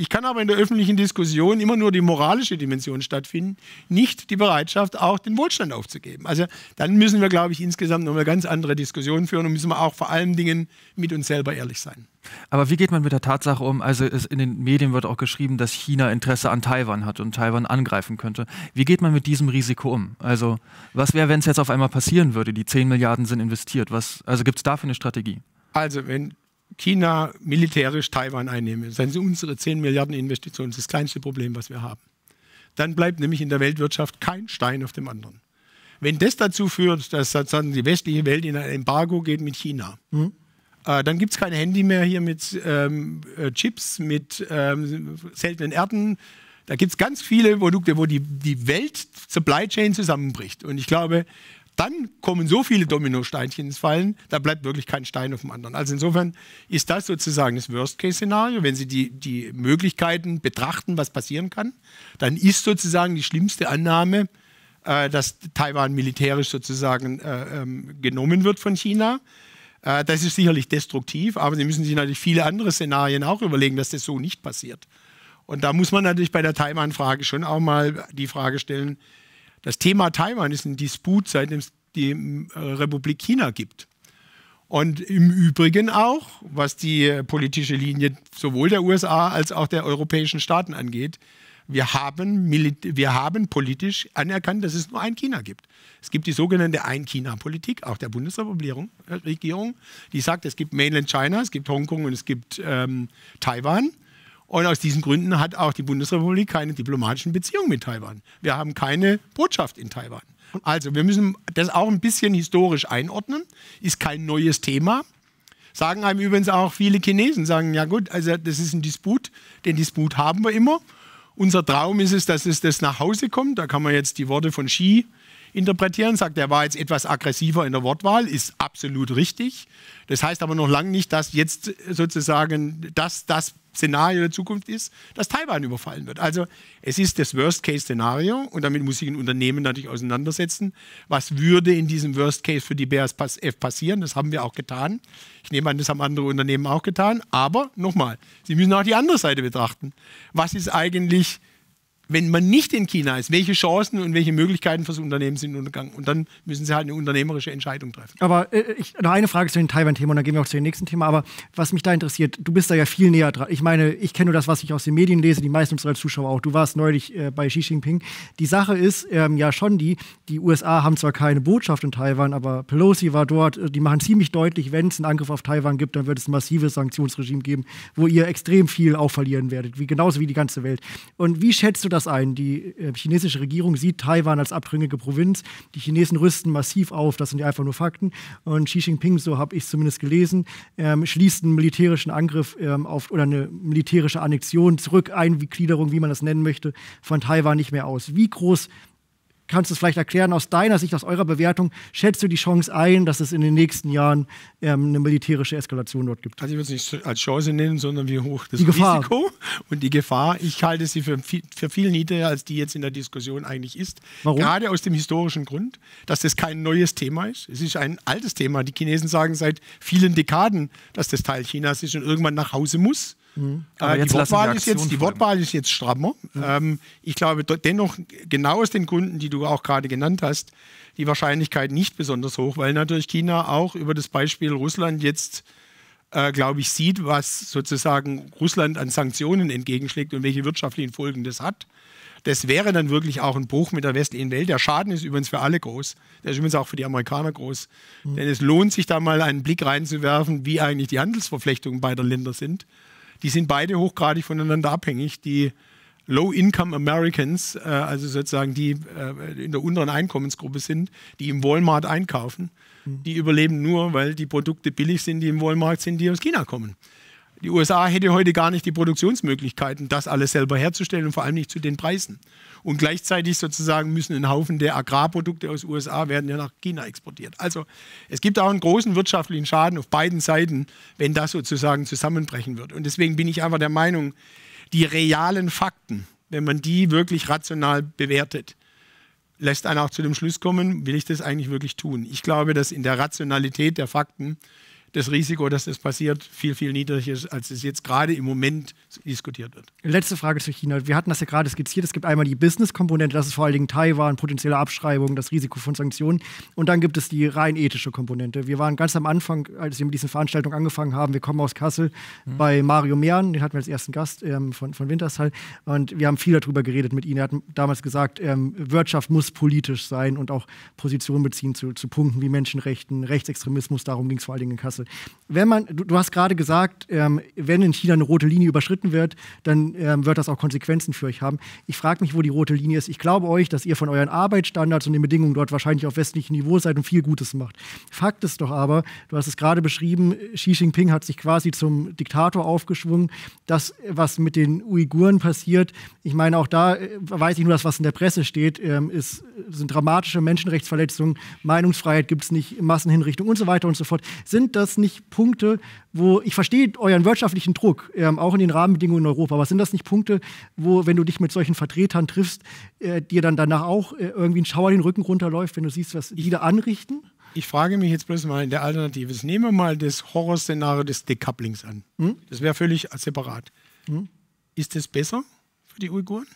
Ich kann aber in der öffentlichen Diskussion immer nur die moralische Dimension stattfinden, nicht die Bereitschaft, auch den Wohlstand aufzugeben. Also dann müssen wir, glaube ich, insgesamt nochmal ganz andere Diskussionen führen und müssen wir auch vor allen Dingen mit uns selber ehrlich sein. Aber wie geht man mit der Tatsache um? Also in den Medien wird auch geschrieben, dass China Interesse an Taiwan hat und Taiwan angreifen könnte. Wie geht man mit diesem Risiko um? Also was wäre, wenn es jetzt auf einmal passieren würde? Die 10 Milliarden sind investiert. Was, also gibt es dafür eine Strategie? Also wenn China militärisch Taiwan einnehme, Das Sie, unsere 10 Milliarden Investitionen, das ist das kleinste Problem, was wir haben. Dann bleibt nämlich in der Weltwirtschaft kein Stein auf dem anderen. Wenn das dazu führt, dass sozusagen die westliche Welt in ein Embargo geht mit China, mhm. äh, dann gibt es kein Handy mehr hier mit ähm, äh, Chips, mit ähm, seltenen Erden. Da gibt es ganz viele Produkte, wo die, die Welt Supply Chain zusammenbricht. Und ich glaube, dann kommen so viele Dominosteinchen ins Fallen, da bleibt wirklich kein Stein auf dem anderen. Also insofern ist das sozusagen das Worst-Case-Szenario. Wenn Sie die, die Möglichkeiten betrachten, was passieren kann, dann ist sozusagen die schlimmste Annahme, äh, dass Taiwan militärisch sozusagen äh, ähm, genommen wird von China. Äh, das ist sicherlich destruktiv, aber Sie müssen sich natürlich viele andere Szenarien auch überlegen, dass das so nicht passiert. Und da muss man natürlich bei der Taiwan-Frage schon auch mal die Frage stellen, das Thema Taiwan ist ein Disput, seitdem es die äh, Republik China gibt. Und im Übrigen auch, was die äh, politische Linie sowohl der USA als auch der europäischen Staaten angeht, wir haben, wir haben politisch anerkannt, dass es nur ein China gibt. Es gibt die sogenannte Ein-China-Politik, auch der Bundesregierung, äh, die sagt, es gibt Mainland China, es gibt Hongkong und es gibt ähm, Taiwan. Und aus diesen Gründen hat auch die Bundesrepublik keine diplomatischen Beziehungen mit Taiwan. Wir haben keine Botschaft in Taiwan. Also wir müssen das auch ein bisschen historisch einordnen. Ist kein neues Thema. Sagen einem übrigens auch viele Chinesen, sagen, ja gut, also das ist ein Disput, den Disput haben wir immer. Unser Traum ist es, dass es das nach Hause kommt. Da kann man jetzt die Worte von Xi interpretieren, sagt, er war jetzt etwas aggressiver in der Wortwahl, ist absolut richtig. Das heißt aber noch lange nicht, dass jetzt sozusagen das, das Szenario der Zukunft ist, dass Taiwan überfallen wird. Also es ist das Worst-Case-Szenario und damit muss sich ein Unternehmen natürlich auseinandersetzen. Was würde in diesem Worst-Case für die BASF passieren? Das haben wir auch getan. Ich nehme an, das haben andere Unternehmen auch getan. Aber nochmal, Sie müssen auch die andere Seite betrachten. Was ist eigentlich wenn man nicht in China ist, welche Chancen und welche Möglichkeiten für das Unternehmen sind untergegangen. Und dann müssen sie halt eine unternehmerische Entscheidung treffen. Aber äh, äh ich, noch eine Frage zu den taiwan themen und dann gehen wir auch zu dem nächsten Thema. Aber was mich da interessiert, du bist da ja viel näher dran. Ich meine, ich kenne nur das, was ich aus den Medien lese, die meisten unserer Zuschauer auch. Du warst neulich äh, bei Xi Jinping. Die Sache ist ähm, ja schon die, die USA haben zwar keine Botschaft in Taiwan, aber Pelosi war dort. Äh, die machen ziemlich deutlich, wenn es einen Angriff auf Taiwan gibt, dann wird es ein massives Sanktionsregime geben, wo ihr extrem viel auch verlieren werdet, wie, genauso wie die ganze Welt. Und wie schätzt du das? das ein. Die äh, chinesische Regierung sieht Taiwan als abtrünnige Provinz. Die Chinesen rüsten massiv auf. Das sind ja einfach nur Fakten. Und Xi Jinping, so habe ich es zumindest gelesen, ähm, schließt einen militärischen Angriff ähm, auf oder eine militärische Annexion zurück, Eingliederung, wie man das nennen möchte, von Taiwan nicht mehr aus. Wie groß kannst du es vielleicht erklären aus deiner Sicht, aus eurer Bewertung? Schätzt du die Chance ein, dass es in den nächsten Jahren ähm, eine militärische Eskalation dort gibt? Also ich würde es nicht als Chance nennen, sondern wie hoch das Risiko und die Gefahr. Ich halte sie für, für viel niedriger, als die jetzt in der Diskussion eigentlich ist. Warum? Gerade aus dem historischen Grund, dass das kein neues Thema ist. Es ist ein altes Thema. Die Chinesen sagen seit vielen Dekaden, dass das Teil Chinas ist und irgendwann nach Hause muss. Mhm. Aber äh, jetzt die, Wortwahl ist jetzt, die Wortwahl ist jetzt strammer. Mhm. Ähm, ich glaube dennoch, genau aus den Gründen, die du auch gerade genannt hast, die Wahrscheinlichkeit nicht besonders hoch, weil natürlich China auch über das Beispiel Russland jetzt, äh, glaube ich, sieht, was sozusagen Russland an Sanktionen entgegenschlägt und welche wirtschaftlichen Folgen das hat. Das wäre dann wirklich auch ein Bruch mit der westlichen Welt. Der Schaden ist übrigens für alle groß. Der ist übrigens auch für die Amerikaner groß. Mhm. Denn es lohnt sich da mal einen Blick reinzuwerfen, wie eigentlich die Handelsverflechtungen beider Länder sind die sind beide hochgradig voneinander abhängig. Die Low-Income Americans, äh, also sozusagen die äh, in der unteren Einkommensgruppe sind, die im Walmart einkaufen, mhm. die überleben nur, weil die Produkte billig sind, die im Walmart sind, die aus China kommen. Die USA hätte heute gar nicht die Produktionsmöglichkeiten, das alles selber herzustellen und vor allem nicht zu den Preisen. Und gleichzeitig sozusagen müssen ein Haufen der Agrarprodukte aus den USA werden ja nach China exportiert. Also es gibt auch einen großen wirtschaftlichen Schaden auf beiden Seiten, wenn das sozusagen zusammenbrechen wird. Und deswegen bin ich einfach der Meinung, die realen Fakten, wenn man die wirklich rational bewertet, lässt einen auch zu dem Schluss kommen, will ich das eigentlich wirklich tun? Ich glaube, dass in der Rationalität der Fakten das Risiko, dass das passiert, viel, viel niedriger ist, als es jetzt gerade im Moment diskutiert wird. Letzte Frage zu China. Wir hatten das ja gerade skizziert. Es gibt einmal die Business-Komponente, das ist vor allen Dingen Taiwan, potenzielle Abschreibungen, das Risiko von Sanktionen. Und dann gibt es die rein ethische Komponente. Wir waren ganz am Anfang, als wir mit diesen Veranstaltungen angefangen haben, wir kommen aus Kassel, mhm. bei Mario Mehren, den hatten wir als ersten Gast ähm, von, von Wintershall. Und wir haben viel darüber geredet mit ihm. Er hat damals gesagt, ähm, Wirtschaft muss politisch sein und auch Position beziehen zu, zu Punkten wie Menschenrechten, Rechtsextremismus. Darum ging es vor allen Dingen in Kassel. Grenze. Wenn man, du, du hast gerade gesagt, ähm, wenn in China eine rote Linie überschritten wird, dann ähm, wird das auch Konsequenzen für euch haben. Ich frage mich, wo die rote Linie ist. Ich glaube euch, dass ihr von euren Arbeitsstandards und den Bedingungen dort wahrscheinlich auf westlichem Niveau seid und viel Gutes macht. Fakt ist doch aber, du hast es gerade beschrieben, Xi Jinping hat sich quasi zum Diktator aufgeschwungen. Das, was mit den Uiguren passiert, ich meine, auch da äh, weiß ich nur, dass was in der Presse steht, ähm, ist, sind dramatische Menschenrechtsverletzungen, Meinungsfreiheit gibt es nicht, Massenhinrichtungen und so weiter und so fort. Sind das das nicht Punkte, wo ich verstehe euren wirtschaftlichen Druck, ähm, auch in den Rahmenbedingungen in Europa, aber sind das nicht Punkte, wo, wenn du dich mit solchen Vertretern triffst, äh, dir dann danach auch äh, irgendwie ein Schauer den Rücken runterläuft, wenn du siehst, was die da anrichten? Ich frage mich jetzt bloß mal in der Alternative. Nehmen wir mal das Horrorszenario des Decouplings an. Hm? Das wäre völlig separat. Hm? Ist das besser für die Uiguren?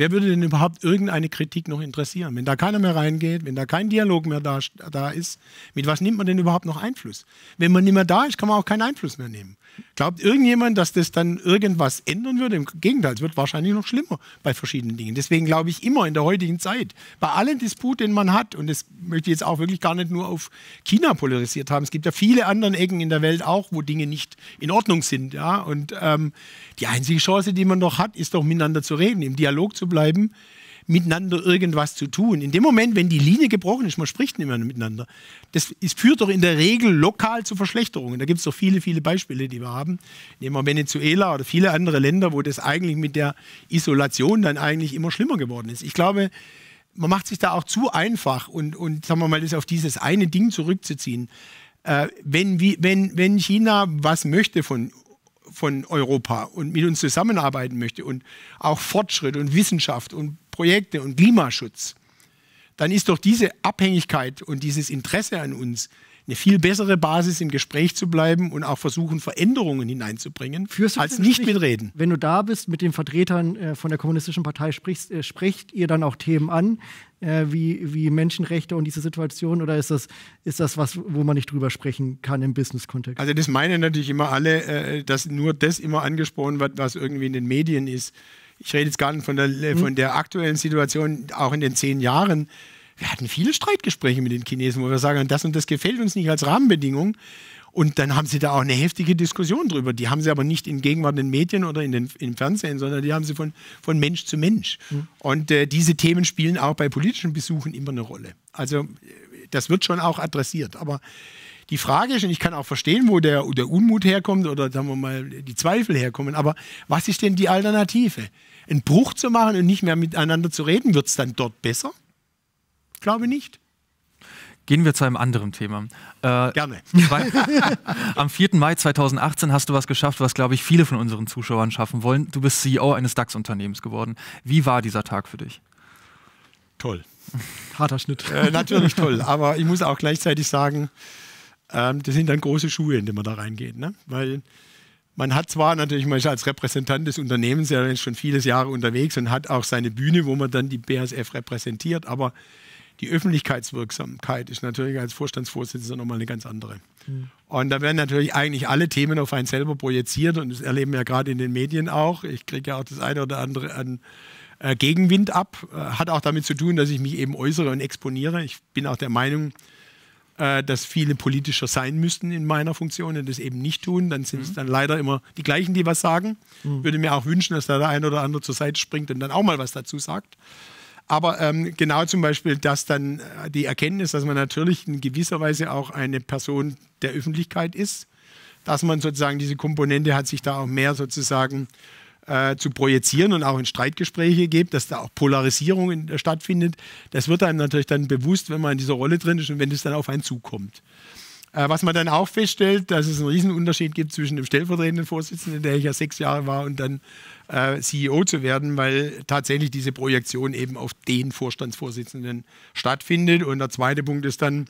Wer würde denn überhaupt irgendeine Kritik noch interessieren? Wenn da keiner mehr reingeht, wenn da kein Dialog mehr da, da ist, mit was nimmt man denn überhaupt noch Einfluss? Wenn man nicht mehr da ist, kann man auch keinen Einfluss mehr nehmen. Glaubt irgendjemand, dass das dann irgendwas ändern würde? Im Gegenteil, es wird wahrscheinlich noch schlimmer bei verschiedenen Dingen. Deswegen glaube ich immer in der heutigen Zeit, bei allen Disput, den man hat, und das möchte ich jetzt auch wirklich gar nicht nur auf China polarisiert haben, es gibt ja viele andere Ecken in der Welt auch, wo Dinge nicht in Ordnung sind. Ja? Und ähm, die einzige Chance, die man noch hat, ist doch miteinander zu reden, im Dialog zu bleiben, miteinander irgendwas zu tun. In dem Moment, wenn die Linie gebrochen ist, man spricht nicht mehr miteinander, das ist, führt doch in der Regel lokal zu Verschlechterungen. Da gibt es doch viele, viele Beispiele, die wir haben. Nehmen wir Venezuela oder viele andere Länder, wo das eigentlich mit der Isolation dann eigentlich immer schlimmer geworden ist. Ich glaube, man macht sich da auch zu einfach und, und sagen wir mal, das auf dieses eine Ding zurückzuziehen. Äh, wenn, wenn, wenn China was möchte von von Europa und mit uns zusammenarbeiten möchte und auch Fortschritt und Wissenschaft und Projekte und Klimaschutz, dann ist doch diese Abhängigkeit und dieses Interesse an uns eine viel bessere Basis, im Gespräch zu bleiben und auch versuchen, Veränderungen hineinzubringen, Führst du als nicht mitreden. Wenn du da bist, mit den Vertretern äh, von der Kommunistischen Partei sprichst, äh, sprecht ihr dann auch Themen an, äh, wie, wie Menschenrechte und diese Situation, oder ist das, ist das was, wo man nicht drüber sprechen kann im Business-Kontext? Also das meinen natürlich immer alle, äh, dass nur das immer angesprochen wird, was irgendwie in den Medien ist. Ich rede jetzt gar nicht von der, äh, hm. von der aktuellen Situation, auch in den zehn Jahren wir hatten viele Streitgespräche mit den Chinesen, wo wir sagen, das und das gefällt uns nicht als Rahmenbedingung. Und dann haben sie da auch eine heftige Diskussion drüber. Die haben sie aber nicht in Gegenwart in den Medien oder in den, im Fernsehen, sondern die haben sie von, von Mensch zu Mensch. Mhm. Und äh, diese Themen spielen auch bei politischen Besuchen immer eine Rolle. Also äh, das wird schon auch adressiert. Aber die Frage ist, und ich kann auch verstehen, wo der, der Unmut herkommt oder sagen wir mal die Zweifel herkommen, aber was ist denn die Alternative? Einen Bruch zu machen und nicht mehr miteinander zu reden, wird es dann dort besser? Glaube nicht. Gehen wir zu einem anderen Thema. Äh, Gerne. Weil, am 4. Mai 2018 hast du was geschafft, was, glaube ich, viele von unseren Zuschauern schaffen wollen. Du bist CEO eines DAX-Unternehmens geworden. Wie war dieser Tag für dich? Toll. Harter Schnitt. Äh, natürlich toll, aber ich muss auch gleichzeitig sagen, ähm, das sind dann große Schuhe, in die man da reingeht. Ne? Weil man hat zwar natürlich, man ist als Repräsentant des Unternehmens ja schon vieles Jahre unterwegs und hat auch seine Bühne, wo man dann die BASF repräsentiert, aber die Öffentlichkeitswirksamkeit ist natürlich als Vorstandsvorsitzender nochmal eine ganz andere. Mhm. Und da werden natürlich eigentlich alle Themen auf einen selber projiziert und das erleben wir ja gerade in den Medien auch. Ich kriege ja auch das eine oder andere an äh, Gegenwind ab. Äh, hat auch damit zu tun, dass ich mich eben äußere und exponiere. Ich bin auch der Meinung, äh, dass viele politischer sein müssten in meiner Funktion und das eben nicht tun. Dann sind mhm. es hm. dann leider immer die gleichen, die was sagen. Mhm. Würde mir auch wünschen, dass da der eine oder andere zur Seite springt und dann auch mal was dazu sagt. Aber ähm, genau zum Beispiel, dass dann äh, die Erkenntnis, dass man natürlich in gewisser Weise auch eine Person der Öffentlichkeit ist, dass man sozusagen diese Komponente hat, sich da auch mehr sozusagen äh, zu projizieren und auch in Streitgespräche gibt, dass da auch Polarisierung in, äh, stattfindet. Das wird einem natürlich dann bewusst, wenn man in dieser Rolle drin ist und wenn es dann auf einen zukommt. Äh, was man dann auch feststellt, dass es einen Riesenunterschied gibt zwischen dem stellvertretenden Vorsitzenden, der ich ja sechs Jahre war, und dann äh, CEO zu werden, weil tatsächlich diese Projektion eben auf den Vorstandsvorsitzenden stattfindet. Und der zweite Punkt ist dann,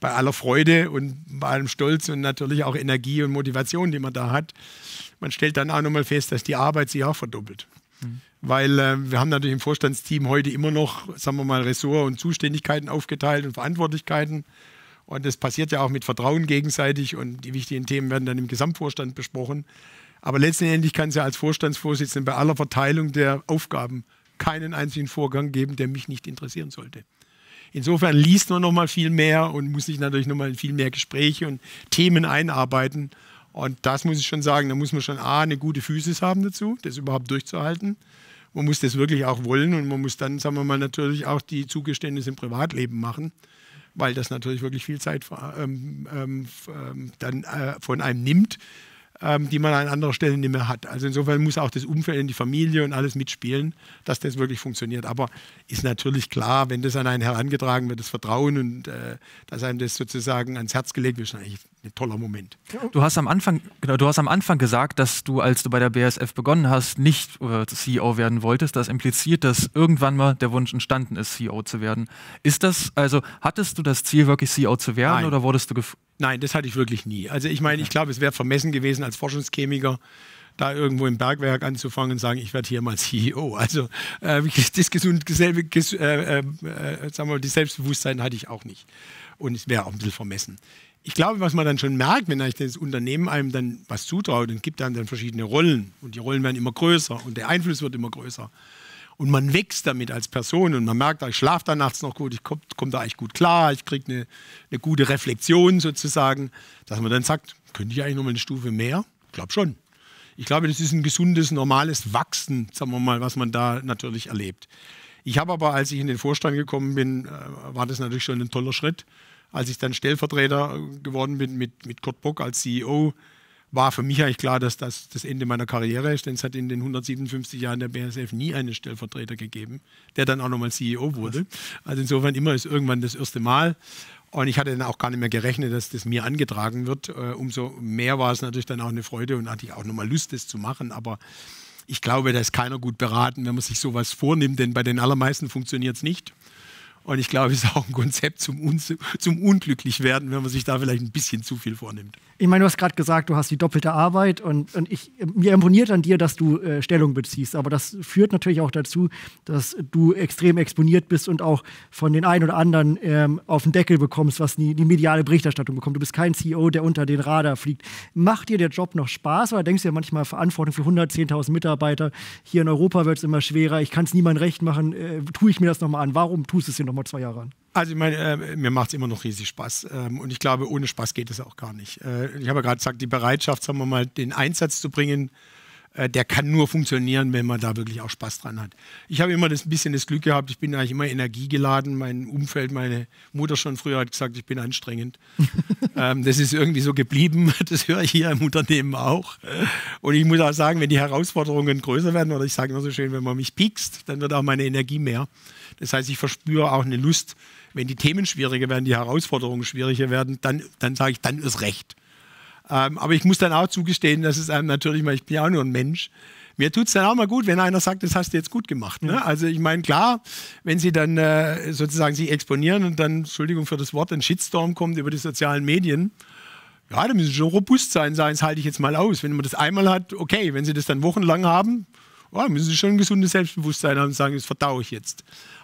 bei aller Freude und bei allem Stolz und natürlich auch Energie und Motivation, die man da hat, man stellt dann auch nochmal fest, dass die Arbeit sich auch verdoppelt. Mhm. Weil äh, wir haben natürlich im Vorstandsteam heute immer noch, sagen wir mal, Ressort und Zuständigkeiten aufgeteilt und Verantwortlichkeiten. Und das passiert ja auch mit Vertrauen gegenseitig und die wichtigen Themen werden dann im Gesamtvorstand besprochen. Aber letztendlich kann es ja als Vorstandsvorsitzender bei aller Verteilung der Aufgaben keinen einzigen Vorgang geben, der mich nicht interessieren sollte. Insofern liest man nochmal viel mehr und muss sich natürlich nochmal in viel mehr Gespräche und Themen einarbeiten. Und das muss ich schon sagen, da muss man schon A, eine gute Physis haben dazu, das überhaupt durchzuhalten. Man muss das wirklich auch wollen und man muss dann, sagen wir mal, natürlich auch die Zugeständnisse im Privatleben machen weil das natürlich wirklich viel Zeit ähm, ähm, ähm, dann äh, von einem nimmt, ähm, die man an anderer Stelle nicht mehr hat. Also insofern muss auch das Umfeld, und die Familie und alles mitspielen, dass das wirklich funktioniert. Aber ist natürlich klar, wenn das an einen herangetragen wird, das Vertrauen und äh, dass einem das sozusagen ans Herz gelegt wird, ist eigentlich ein toller Moment. Du hast am Anfang, genau, du hast am Anfang gesagt, dass du, als du bei der BASF begonnen hast, nicht äh, CEO werden wolltest. Das impliziert, dass irgendwann mal der Wunsch entstanden ist, CEO zu werden. Ist das, also hattest du das Ziel, wirklich CEO zu werden Nein. oder wurdest du Nein, das hatte ich wirklich nie. Also ich meine, ich glaube, es wäre vermessen gewesen als Forschungschemiker da irgendwo im Bergwerk anzufangen und sagen, ich werde hier mal CEO. Also äh, das gesund, selbe, äh, äh, äh, sagen wir, das Selbstbewusstsein hatte ich auch nicht. Und es wäre auch ein bisschen vermessen ich glaube, was man dann schon merkt, wenn das Unternehmen einem dann was zutraut und gibt einem dann verschiedene Rollen und die Rollen werden immer größer und der Einfluss wird immer größer und man wächst damit als Person und man merkt, ich schlafe da nachts noch gut, ich komme komm da eigentlich gut klar, ich kriege eine, eine gute Reflexion sozusagen, dass man dann sagt, könnte ich eigentlich noch mal eine Stufe mehr? Ich glaube schon. Ich glaube, das ist ein gesundes, normales Wachsen, sagen wir mal, was man da natürlich erlebt. Ich habe aber, als ich in den Vorstand gekommen bin, äh, war das natürlich schon ein toller Schritt, als ich dann Stellvertreter äh, geworden bin mit, mit Kurt Bock als CEO, war für mich eigentlich klar, dass das das Ende meiner Karriere ist, denn es hat in den 157 Jahren der BSF nie einen Stellvertreter gegeben, der dann auch nochmal CEO wurde. Also insofern immer ist irgendwann das erste Mal. Und ich hatte dann auch gar nicht mehr gerechnet, dass das mir angetragen wird. Äh, umso mehr war es natürlich dann auch eine Freude und hatte ich auch nochmal Lust, das zu machen. Aber ich glaube, da ist keiner gut beraten, wenn man sich sowas vornimmt, denn bei den allermeisten funktioniert es nicht. Und ich glaube, es ist auch ein Konzept zum, Un zum Unglücklichwerden, wenn man sich da vielleicht ein bisschen zu viel vornimmt. Ich meine, du hast gerade gesagt, du hast die doppelte Arbeit und, und ich, mir imponiert an dir, dass du äh, Stellung beziehst. Aber das führt natürlich auch dazu, dass du extrem exponiert bist und auch von den einen oder anderen ähm, auf den Deckel bekommst, was die, die mediale Berichterstattung bekommt. Du bist kein CEO, der unter den Radar fliegt. Macht dir der Job noch Spaß oder denkst du ja manchmal Verantwortung für 110.000 Mitarbeiter? Hier in Europa wird es immer schwerer. Ich kann es niemandem recht machen. Äh, tue ich mir das nochmal an? Warum tust du es dir nochmal mal zwei Jahre an. Also ich meine, äh, mir macht es immer noch riesig Spaß. Ähm, und ich glaube, ohne Spaß geht es auch gar nicht. Äh, ich habe ja gerade gesagt, die Bereitschaft, sagen wir mal, den Einsatz zu bringen, äh, der kann nur funktionieren, wenn man da wirklich auch Spaß dran hat. Ich habe immer das, ein bisschen das Glück gehabt, ich bin eigentlich immer energiegeladen. Mein Umfeld, meine Mutter schon früher hat gesagt, ich bin anstrengend. ähm, das ist irgendwie so geblieben. Das höre ich hier im Unternehmen auch. Und ich muss auch sagen, wenn die Herausforderungen größer werden, oder ich sage immer so schön, wenn man mich piekst, dann wird auch meine Energie mehr. Das heißt, ich verspüre auch eine Lust, wenn die Themen schwieriger werden, die Herausforderungen schwieriger werden, dann, dann sage ich, dann ist recht. Ähm, aber ich muss dann auch zugestehen, dass es einem natürlich mal, ich bin ja auch nur ein Mensch, mir tut es dann auch mal gut, wenn einer sagt, das hast du jetzt gut gemacht. Ne? Ja. Also ich meine, klar, wenn sie dann äh, sozusagen sich exponieren und dann, Entschuldigung für das Wort, ein Shitstorm kommt über die sozialen Medien, ja, da müssen sie schon robust sein, sagen, das halte ich jetzt mal aus. Wenn man das einmal hat, okay, wenn sie das dann wochenlang haben, oh, müssen sie schon ein gesundes Selbstbewusstsein haben und sagen, das verdaue ich jetzt.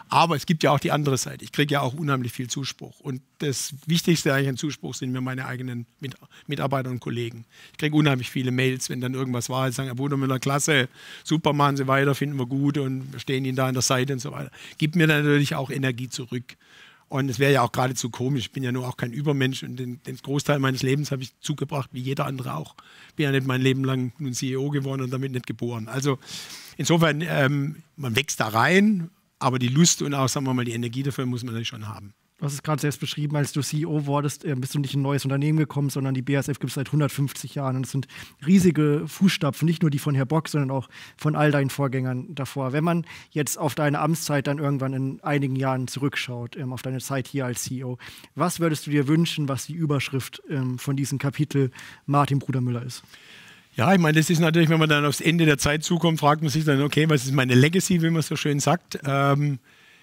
Aber es gibt ja auch die andere Seite. Ich kriege ja auch unheimlich viel Zuspruch. Und das Wichtigste eigentlich an Zuspruch sind mir meine eigenen Mit Mitarbeiter und Kollegen. Ich kriege unheimlich viele Mails, wenn dann irgendwas war. Sie sagen, Herr Brudermüller, klasse, super, machen Sie weiter, finden wir gut und stehen Ihnen da an der Seite und so weiter. Gibt mir natürlich auch Energie zurück. Und es wäre ja auch geradezu komisch. Ich bin ja nur auch kein Übermensch und den, den Großteil meines Lebens habe ich zugebracht, wie jeder andere auch. Bin ja nicht mein Leben lang nun CEO geworden und damit nicht geboren. Also insofern, ähm, man wächst da rein, aber die Lust und auch, sagen wir mal, die Energie dafür muss man natürlich schon haben. Du hast es gerade selbst beschrieben, als du CEO wurdest, äh, bist du nicht in ein neues Unternehmen gekommen, sondern die BASF gibt es seit 150 Jahren. Und es sind riesige Fußstapfen, nicht nur die von Herr Bock, sondern auch von all deinen Vorgängern davor. Wenn man jetzt auf deine Amtszeit dann irgendwann in einigen Jahren zurückschaut, ähm, auf deine Zeit hier als CEO, was würdest du dir wünschen, was die Überschrift ähm, von diesem Kapitel Martin Brudermüller ist? Ja, ich meine, das ist natürlich, wenn man dann aufs Ende der Zeit zukommt, fragt man sich dann, okay, was ist meine Legacy, wie man so schön sagt. Ähm,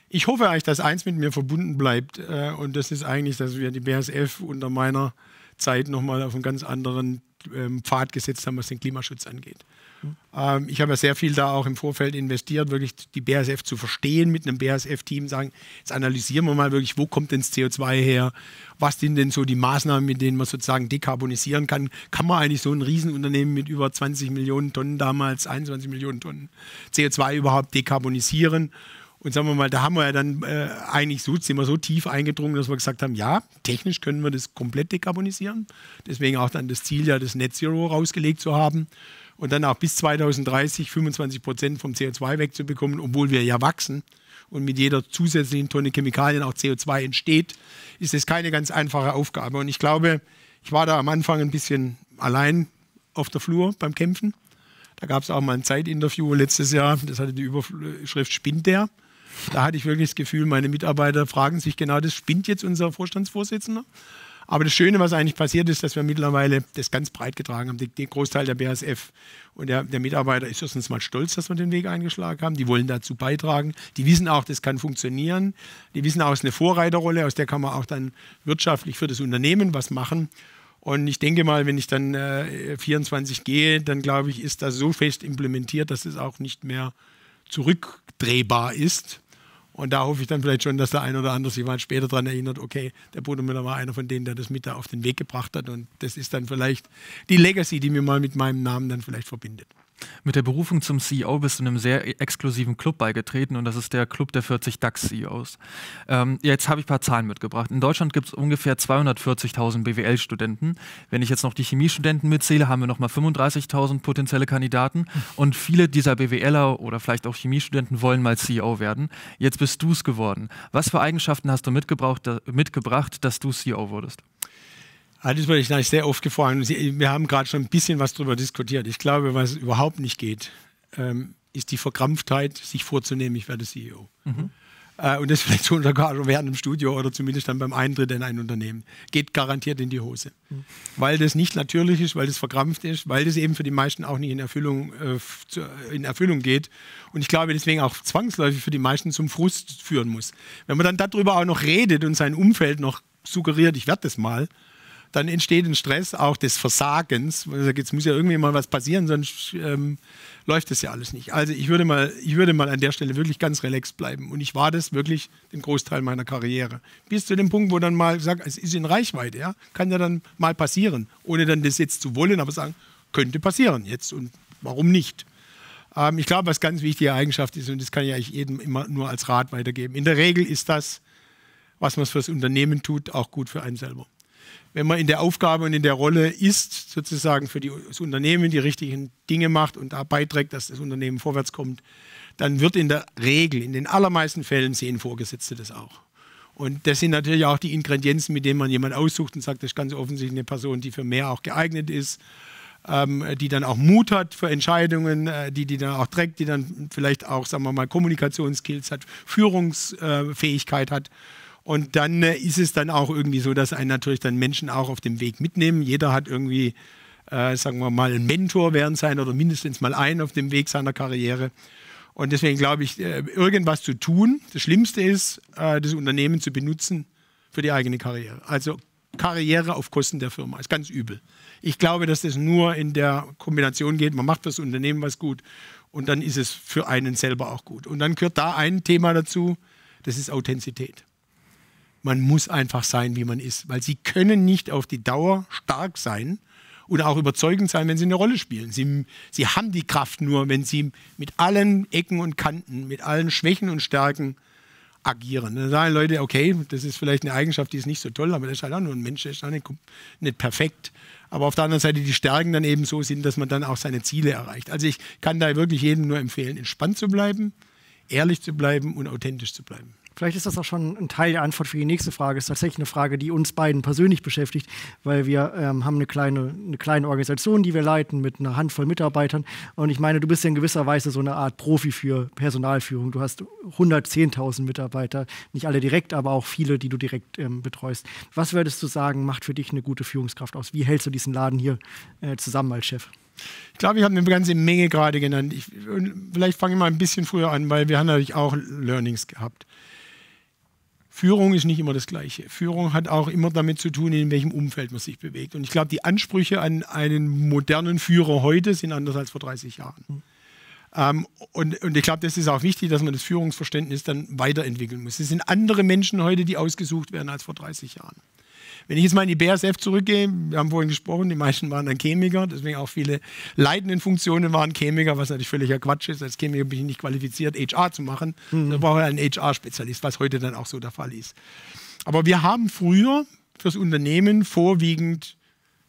ich hoffe eigentlich, dass eins mit mir verbunden bleibt. Äh, und das ist eigentlich, dass wir die BSF unter meiner Zeit nochmal auf einen ganz anderen ähm, Pfad gesetzt haben, was den Klimaschutz angeht. Mhm. Ähm, ich habe ja sehr viel da auch im Vorfeld investiert, wirklich die BASF zu verstehen, mit einem BASF-Team sagen, jetzt analysieren wir mal wirklich, wo kommt denn das CO2 her, was sind denn so die Maßnahmen, mit denen man sozusagen dekarbonisieren kann. Kann man eigentlich so ein Riesenunternehmen mit über 20 Millionen Tonnen damals, 21 Millionen Tonnen CO2 überhaupt dekarbonisieren? Und sagen wir mal, da haben wir ja dann äh, eigentlich so, sind wir so tief eingedrungen, dass wir gesagt haben, ja, technisch können wir das komplett dekarbonisieren. Deswegen auch dann das Ziel, ja, das Net Zero rausgelegt zu haben und dann auch bis 2030 25 Prozent vom CO2 wegzubekommen, obwohl wir ja wachsen und mit jeder zusätzlichen Tonne Chemikalien auch CO2 entsteht, ist das keine ganz einfache Aufgabe. Und ich glaube, ich war da am Anfang ein bisschen allein auf der Flur beim Kämpfen. Da gab es auch mal ein Zeitinterview letztes Jahr, das hatte die Überschrift Spinnt der? Da hatte ich wirklich das Gefühl, meine Mitarbeiter fragen sich genau, das spinnt jetzt unser Vorstandsvorsitzender. Aber das Schöne, was eigentlich passiert ist, dass wir mittlerweile das ganz breit getragen haben. Den Großteil der BASF und der, der Mitarbeiter ist erstens mal stolz, dass wir den Weg eingeschlagen haben. Die wollen dazu beitragen. Die wissen auch, das kann funktionieren. Die wissen auch, es ist eine Vorreiterrolle, aus der kann man auch dann wirtschaftlich für das Unternehmen was machen. Und ich denke mal, wenn ich dann äh, 24 gehe, dann glaube ich, ist das so fest implementiert, dass es auch nicht mehr zurückdrehbar ist. Und da hoffe ich dann vielleicht schon, dass der ein oder andere sich mal später daran erinnert, okay, der Bodo Müller war einer von denen, der das mit da auf den Weg gebracht hat. Und das ist dann vielleicht die Legacy, die mir mal mit meinem Namen dann vielleicht verbindet. Mit der Berufung zum CEO bist du einem sehr e-, exklusiven Club beigetreten und das ist der Club der 40 DAX-CEOs. Ähm, jetzt habe ich ein paar Zahlen mitgebracht. In Deutschland gibt es ungefähr 240.000 BWL-Studenten. Wenn ich jetzt noch die Chemiestudenten mitzähle, haben wir nochmal 35.000 potenzielle Kandidaten hm. und viele dieser BWLer oder vielleicht auch Chemiestudenten wollen mal CEO werden. Jetzt bist du es geworden. Was für Eigenschaften hast du mitgebracht, dass du CEO wurdest? Ah, das wurde ich sehr oft gefragt. Wir haben gerade schon ein bisschen was darüber diskutiert. Ich glaube, was überhaupt nicht geht, ähm, ist die Verkrampftheit, sich vorzunehmen, ich werde CEO. Mhm. Äh, und das vielleicht schon sogar während dem Studio oder zumindest dann beim Eintritt in ein Unternehmen. Geht garantiert in die Hose. Mhm. Weil das nicht natürlich ist, weil das verkrampft ist, weil das eben für die meisten auch nicht in Erfüllung, äh, in Erfüllung geht. Und ich glaube, deswegen auch zwangsläufig für die meisten zum Frust führen muss. Wenn man dann darüber auch noch redet und sein Umfeld noch suggeriert, ich werde das mal, dann entsteht ein Stress auch des Versagens. Also jetzt muss ja irgendwie mal was passieren, sonst ähm, läuft das ja alles nicht. Also ich würde, mal, ich würde mal an der Stelle wirklich ganz relaxed bleiben. Und ich war das wirklich den Großteil meiner Karriere. Bis zu dem Punkt, wo dann mal sagt, es ist in Reichweite, ja? kann ja dann mal passieren, ohne dann das jetzt zu wollen, aber sagen, könnte passieren jetzt und warum nicht? Ähm, ich glaube, was ganz wichtige Eigenschaft ist, und das kann ich eigentlich jedem immer nur als Rat weitergeben, in der Regel ist das, was man fürs Unternehmen tut, auch gut für einen selber wenn man in der Aufgabe und in der Rolle ist, sozusagen für die, das Unternehmen die richtigen Dinge macht und da beiträgt, dass das Unternehmen vorwärts kommt, dann wird in der Regel, in den allermeisten Fällen sehen Vorgesetzte das auch. Und das sind natürlich auch die Ingredienzen, mit denen man jemanden aussucht und sagt, das ist ganz offensichtlich eine Person, die für mehr auch geeignet ist, ähm, die dann auch Mut hat für Entscheidungen, äh, die die dann auch trägt, die dann vielleicht auch, sagen wir mal, Kommunikationsskills hat, Führungsfähigkeit hat. Und dann äh, ist es dann auch irgendwie so, dass einen natürlich dann Menschen auch auf dem Weg mitnehmen. Jeder hat irgendwie, äh, sagen wir mal, einen Mentor während seiner oder mindestens mal einen auf dem Weg seiner Karriere. Und deswegen glaube ich, äh, irgendwas zu tun, das Schlimmste ist, äh, das Unternehmen zu benutzen für die eigene Karriere. Also Karriere auf Kosten der Firma. Ist ganz übel. Ich glaube, dass das nur in der Kombination geht. Man macht für das Unternehmen was gut und dann ist es für einen selber auch gut. Und dann gehört da ein Thema dazu, das ist Authentizität man muss einfach sein, wie man ist, weil sie können nicht auf die Dauer stark sein und auch überzeugend sein, wenn sie eine Rolle spielen. Sie, sie haben die Kraft nur, wenn sie mit allen Ecken und Kanten, mit allen Schwächen und Stärken agieren. Dann sagen Leute, okay, das ist vielleicht eine Eigenschaft, die ist nicht so toll, aber das ist halt auch nur ein Mensch, der ist auch nicht, nicht perfekt. Aber auf der anderen Seite die Stärken dann eben so sind, dass man dann auch seine Ziele erreicht. Also ich kann da wirklich jedem nur empfehlen, entspannt zu bleiben, ehrlich zu bleiben und authentisch zu bleiben. Vielleicht ist das auch schon ein Teil der Antwort für die nächste Frage. Es ist tatsächlich eine Frage, die uns beiden persönlich beschäftigt, weil wir ähm, haben eine kleine, eine kleine Organisation, die wir leiten mit einer Handvoll Mitarbeitern. Und ich meine, du bist ja in gewisser Weise so eine Art Profi für Personalführung. Du hast 110.000 Mitarbeiter, nicht alle direkt, aber auch viele, die du direkt ähm, betreust. Was würdest du sagen, macht für dich eine gute Führungskraft aus? Wie hältst du diesen Laden hier äh, zusammen als Chef? Ich glaube, ich habe eine ganze Menge gerade genannt. Ich, vielleicht fange ich mal ein bisschen früher an, weil wir haben natürlich auch Learnings gehabt. Führung ist nicht immer das Gleiche. Führung hat auch immer damit zu tun, in welchem Umfeld man sich bewegt. Und ich glaube, die Ansprüche an einen modernen Führer heute sind anders als vor 30 Jahren. Hm. Ähm, und, und, ich glaube, das ist auch wichtig, dass man das Führungsverständnis dann weiterentwickeln muss. Es sind andere Menschen heute, die ausgesucht werden als vor 30 Jahren. Wenn ich jetzt mal in die BASF zurückgehe, wir haben vorhin gesprochen, die meisten waren dann Chemiker, deswegen auch viele leitenden Funktionen waren Chemiker, was natürlich völliger Quatsch ist. Als Chemiker bin ich nicht qualifiziert, HR zu machen. Mhm. Da brauche ich einen HR-Spezialist, was heute dann auch so der Fall ist. Aber wir haben früher fürs Unternehmen vorwiegend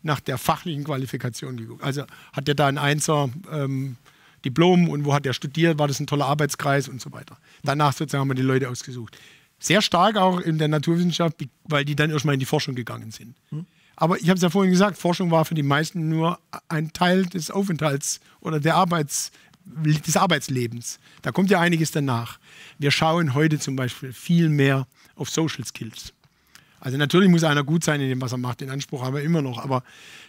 nach der fachlichen Qualifikation geguckt. Also hat der da ein Einser ähm, Diplom und wo hat er studiert, war das ein toller Arbeitskreis und so weiter. Danach sozusagen haben wir die Leute ausgesucht sehr stark auch in der Naturwissenschaft, weil die dann erstmal in die Forschung gegangen sind. Hm. Aber ich habe es ja vorhin gesagt, Forschung war für die meisten nur ein Teil des Aufenthalts oder der Arbeits, des Arbeitslebens. Da kommt ja einiges danach. Wir schauen heute zum Beispiel viel mehr auf Social Skills. Also natürlich muss einer gut sein in dem, was er macht, den Anspruch haben wir immer noch, aber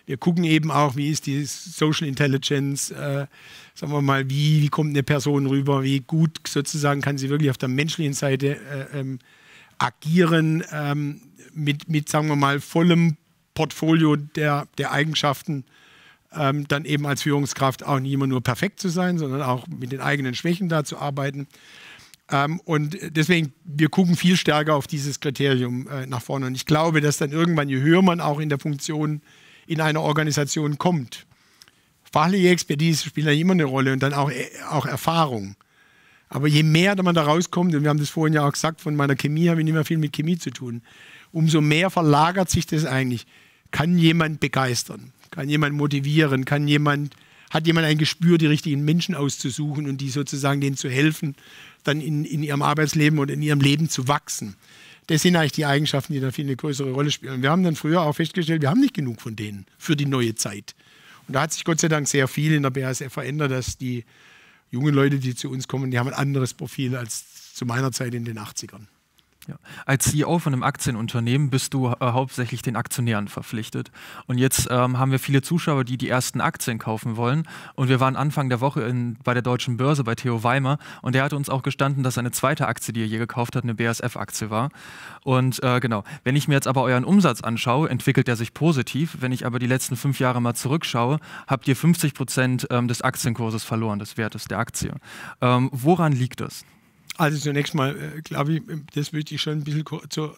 wir gucken eben auch, wie ist die Social Intelligence, äh, sagen wir mal, wie, wie kommt eine Person rüber, wie gut sozusagen kann sie wirklich auf der menschlichen Seite äh, ähm, agieren ähm, mit, mit, sagen wir mal, vollem Portfolio der, der Eigenschaften. Ähm, dann eben als Führungskraft auch nicht immer nur perfekt zu sein, sondern auch mit den eigenen Schwächen da zu arbeiten. Ähm, und deswegen, wir gucken viel stärker auf dieses Kriterium äh, nach vorne. Und ich glaube, dass dann irgendwann, je höher man auch in der Funktion in einer Organisation kommt, fachliche Expertise spielt ja immer eine Rolle und dann auch, äh, auch Erfahrung. Aber je mehr man da rauskommt, und wir haben das vorhin ja auch gesagt, von meiner Chemie habe ich nicht mehr viel mit Chemie zu tun, umso mehr verlagert sich das eigentlich. Kann jemand begeistern? Kann jemand motivieren? Kann jemand hat jemand ein Gespür, die richtigen Menschen auszusuchen und die sozusagen denen zu helfen, dann in, in ihrem Arbeitsleben und in ihrem Leben zu wachsen. Das sind eigentlich die Eigenschaften, die da viel eine größere Rolle spielen. Und wir haben dann früher auch festgestellt, wir haben nicht genug von denen für die neue Zeit. Und da hat sich Gott sei Dank sehr viel in der BASF verändert, dass die jungen Leute, die zu uns kommen, die haben ein anderes Profil als zu meiner Zeit in den 80ern. Ja. Als CEO von einem Aktienunternehmen bist du äh, hauptsächlich den Aktionären verpflichtet. Und jetzt ähm, haben wir viele Zuschauer, die die ersten Aktien kaufen wollen. Und wir waren Anfang der Woche in, bei der Deutschen Börse bei Theo Weimer und der hatte uns auch gestanden, dass seine zweite Aktie, die er je gekauft hat, eine BASF-Aktie war. Und äh, genau, wenn ich mir jetzt aber euren Umsatz anschaue, entwickelt er sich positiv. Wenn ich aber die letzten fünf Jahre mal zurückschaue, habt ihr 50 Prozent ähm, des Aktienkurses verloren, des Wertes der Aktie. Ähm, woran liegt das? Also zunächst mal, äh, glaube ich, ähm, das möchte ich schon ein bisschen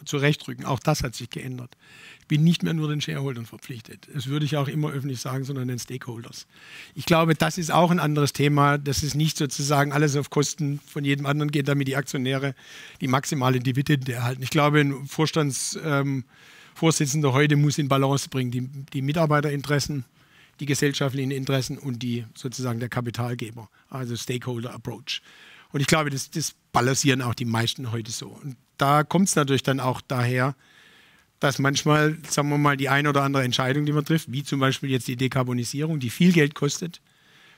zurechtrücken. Auch das hat sich geändert. Ich bin nicht mehr nur den Shareholdern verpflichtet. Das würde ich auch immer öffentlich sagen, sondern den Stakeholders. Ich glaube, das ist auch ein anderes Thema, dass es nicht sozusagen alles auf Kosten von jedem anderen geht, damit die Aktionäre die maximale Dividende erhalten. Ich glaube, ein Vorstandsvorsitzender ähm, heute muss in Balance bringen die, die Mitarbeiterinteressen, die gesellschaftlichen Interessen und die sozusagen der Kapitalgeber, also Stakeholder Approach. Und ich glaube, das, das balancieren auch die meisten heute so. Und da kommt es natürlich dann auch daher, dass manchmal, sagen wir mal, die eine oder andere Entscheidung, die man trifft, wie zum Beispiel jetzt die Dekarbonisierung, die viel Geld kostet,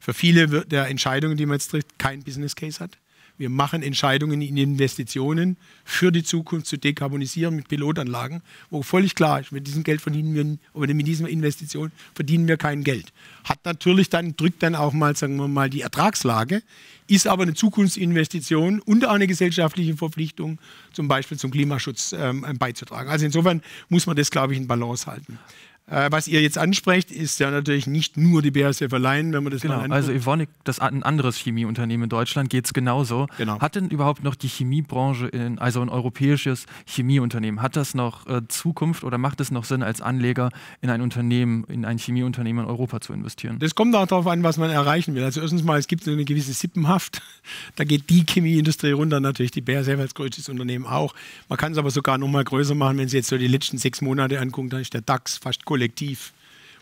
für viele der Entscheidungen, die man jetzt trifft, kein Business Case hat. Wir machen Entscheidungen in Investitionen für die Zukunft zu dekarbonisieren mit Pilotanlagen, wo völlig klar ist, mit diesem Geld verdienen wir, oder mit dieser Investition verdienen wir kein Geld. Hat natürlich dann, drückt dann auch mal, sagen wir mal, die Ertragslage, ist aber eine Zukunftsinvestition und eine gesellschaftliche Verpflichtung, zum Beispiel zum Klimaschutz ähm, beizutragen. Also insofern muss man das, glaube ich, in Balance halten. Äh, was ihr jetzt ansprecht, ist ja natürlich nicht nur die BASF allein, wenn man das genau, mal Also Evonik, das ein anderes Chemieunternehmen in Deutschland, geht es genauso. Genau. Hat denn überhaupt noch die Chemiebranche, in, also ein europäisches Chemieunternehmen, hat das noch äh, Zukunft oder macht es noch Sinn, als Anleger in ein Unternehmen, in ein Chemieunternehmen in Europa zu investieren? Das kommt auch darauf an, was man erreichen will. Also erstens mal, es gibt eine gewisse Sippenhaft. Da geht die Chemieindustrie runter, natürlich die BASF als größtes Unternehmen auch. Man kann es aber sogar noch mal größer machen, wenn Sie jetzt so die letzten sechs Monate angucken, dann ist der DAX fast kollabiert kollektiv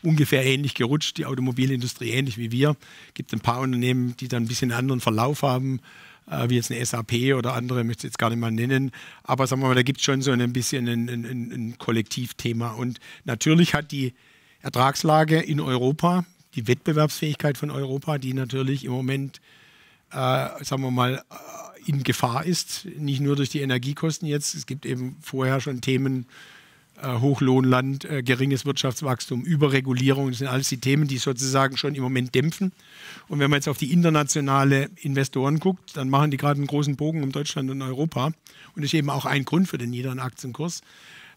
ungefähr ähnlich gerutscht, die Automobilindustrie ähnlich wie wir. Es Gibt ein paar Unternehmen, die dann ein bisschen anderen Verlauf haben, äh, wie jetzt eine SAP oder andere, möchte ich jetzt gar nicht mal nennen. Aber sagen wir mal, da gibt es schon so ein bisschen ein, ein, ein Kollektivthema. Und natürlich hat die Ertragslage in Europa, die Wettbewerbsfähigkeit von Europa, die natürlich im Moment, äh, sagen wir mal, äh, in Gefahr ist, nicht nur durch die Energiekosten jetzt. Es gibt eben vorher schon Themen, äh, äh, Hochlohnland, äh, geringes Wirtschaftswachstum, Überregulierung, das sind alles die Themen, die sozusagen schon im Moment dämpfen. Und wenn man jetzt auf die internationale Investoren guckt, dann machen die gerade einen großen Bogen um Deutschland und Europa. Und das ist eben auch ein Grund für den niederen Aktienkurs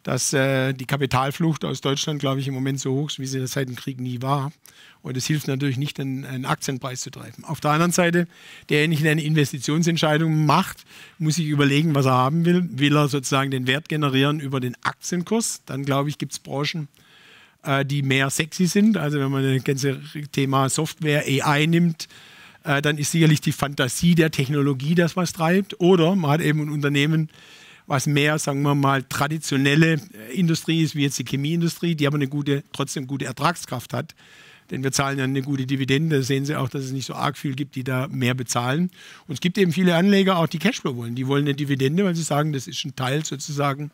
dass äh, die Kapitalflucht aus Deutschland, glaube ich, im Moment so hoch ist, wie sie das seit dem Krieg nie war. Und es hilft natürlich nicht, einen, einen, Aktienpreis zu treiben. Auf der anderen Seite, derjenige, eine Investitionsentscheidung macht, muss sich überlegen, was er haben will. Will er sozusagen den Wert generieren über den Aktienkurs? Dann, glaube ich, gibt es Branchen, äh, die mehr sexy sind. Also wenn man das ganze Thema Software, AI nimmt, äh, dann ist sicherlich die Fantasie der Technologie das, was treibt. Oder man hat eben ein Unternehmen, was mehr, sagen wir mal, traditionelle äh, Industrie ist, wie jetzt die Chemieindustrie, die aber eine gute, trotzdem gute Ertragskraft hat. Denn wir zahlen ja eine gute Dividende. Da sehen Sie auch, dass es nicht so arg viel gibt, die da mehr bezahlen. Und es gibt eben viele Anleger auch, die Cashflow wollen. Die wollen eine Dividende, weil sie sagen, das ist ein Teil sozusagen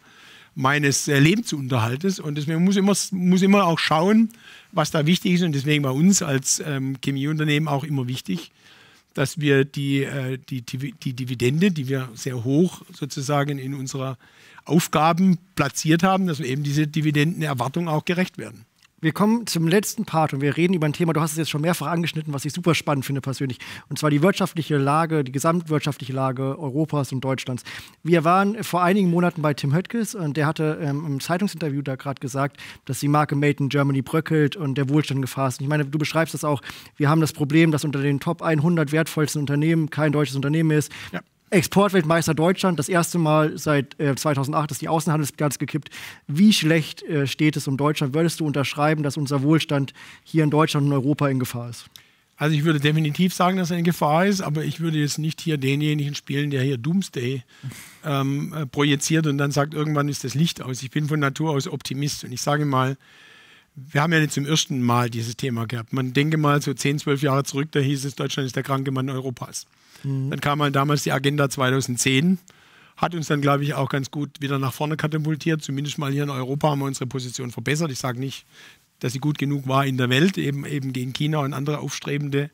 meines äh, Lebensunterhaltes. Und deswegen muss immer, muss immer auch schauen, was da wichtig ist. Und deswegen bei uns als ähm, Chemieunternehmen auch immer wichtig, dass wir die, äh, die, die Dividende, die wir sehr hoch sozusagen in unserer Aufgaben platziert haben, dass wir eben diese Dividendenerwartung auch gerecht werden wir kommen zum letzten Part und wir reden über ein Thema, du hast es jetzt schon mehrfach angeschnitten, was ich super spannend finde persönlich, und zwar die wirtschaftliche Lage, die gesamtwirtschaftliche Lage Europas und Deutschlands. Wir waren vor einigen Monaten bei Tim Höttges und der hatte ähm, im Zeitungsinterview da gerade gesagt, dass die Marke Made in Germany bröckelt und der Wohlstand gefasst. ist. Und ich meine, du beschreibst das auch. Wir haben das Problem, dass unter den Top 100 wertvollsten Unternehmen kein deutsches Unternehmen ist. Ja. Exportweltmeister Deutschland, das erste Mal seit äh, 2008 ist die Außenhandelsbilanz gekippt. Wie schlecht äh, steht es um Deutschland? Würdest du unterschreiben, dass unser Wohlstand hier in Deutschland und Europa in Gefahr ist? Also ich würde definitiv sagen, dass er in Gefahr ist, aber ich würde jetzt nicht hier denjenigen spielen, der hier Doomsday ähm, äh, projiziert und dann sagt, irgendwann ist das Licht aus. Ich bin von Natur aus Optimist und ich sage mal, wir haben ja nicht zum ersten Mal dieses Thema gehabt. Man denke mal so 10, 12 Jahre zurück, da hieß es, Deutschland ist der kranke Mann Europas. Mhm. Dann kam halt damals die Agenda 2010 hat uns dann, glaube ich, auch ganz gut wieder nach vorne katapultiert. Zumindest mal hier in Europa haben wir unsere Position verbessert. Ich sage nicht, dass sie gut genug war in der Welt, eben, eben gegen China und andere aufstrebende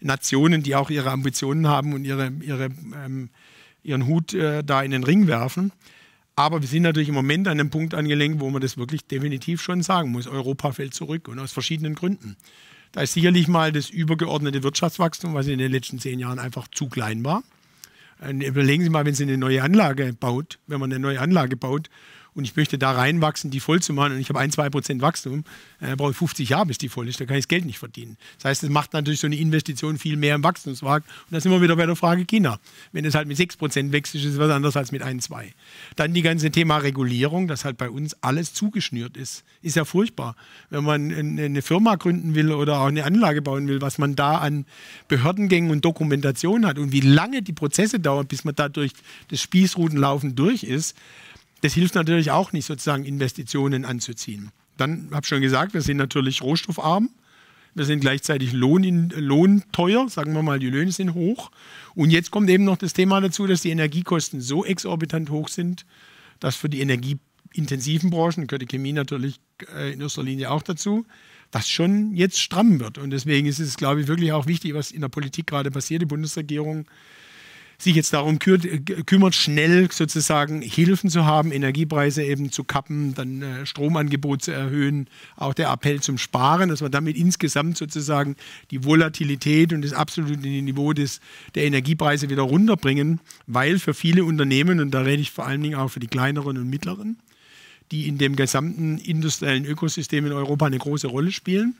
Nationen, die auch ihre Ambitionen haben und ihre, ihre, ähm, ihren Hut äh, da in den Ring werfen. Aber wir sind natürlich im Moment an einem Punkt angelenkt, wo man das wirklich definitiv schon sagen muss. Europa fällt zurück und aus verschiedenen Gründen. Da ist sicherlich mal das übergeordnete Wirtschaftswachstum, was in den letzten zehn Jahren einfach zu klein war. Und überlegen Sie mal, wenn Sie eine neue Anlage baut, wenn man eine neue Anlage baut und ich möchte da reinwachsen, die voll zu machen und ich habe ein, zwei Prozent Wachstum, äh, brauche ich 50 Jahre, bis die voll ist. Da kann ich das Geld nicht verdienen. Das heißt, es macht natürlich so eine Investition viel mehr im Wachstumswagen. Und da sind wir wieder bei der Frage China. Wenn es halt mit 6 Prozent wächst, ist es was anderes als mit 1, 2. Dann die ganze Thema Regulierung, dass halt bei uns alles zugeschnürt ist. Ist ja furchtbar. Wenn man eine Firma gründen will oder auch eine Anlage bauen will, was man da an Behördengängen und Dokumentation hat und wie lange die Prozesse dauern, bis man da durch das Spießrutenlaufen durch ist, das hilft natürlich auch nicht, sozusagen Investitionen anzuziehen. Dann habe ich schon gesagt, wir sind natürlich rohstoffarm. Wir sind gleichzeitig Lohn in, lohnteuer, sagen wir mal, die Löhne sind hoch. Und jetzt kommt eben noch das Thema dazu, dass die Energiekosten so exorbitant hoch sind, dass für die energieintensiven Branchen, gehört die Chemie natürlich äh, in erster Linie auch dazu, das schon jetzt stramm wird. Und deswegen ist es, glaube ich, wirklich auch wichtig, was in der Politik gerade passiert. Die Bundesregierung sich jetzt darum kümmert, schnell sozusagen Hilfen zu haben, Energiepreise eben zu kappen, dann äh, Stromangebot zu erhöhen, auch der Appell zum Sparen, dass man damit insgesamt sozusagen die Volatilität und das absolute Niveau des, der Energiepreise wieder runterbringen, weil für viele Unternehmen, und da rede ich vor allen Dingen auch für die kleineren und mittleren, die in dem gesamten industriellen Ökosystem in Europa eine große Rolle spielen,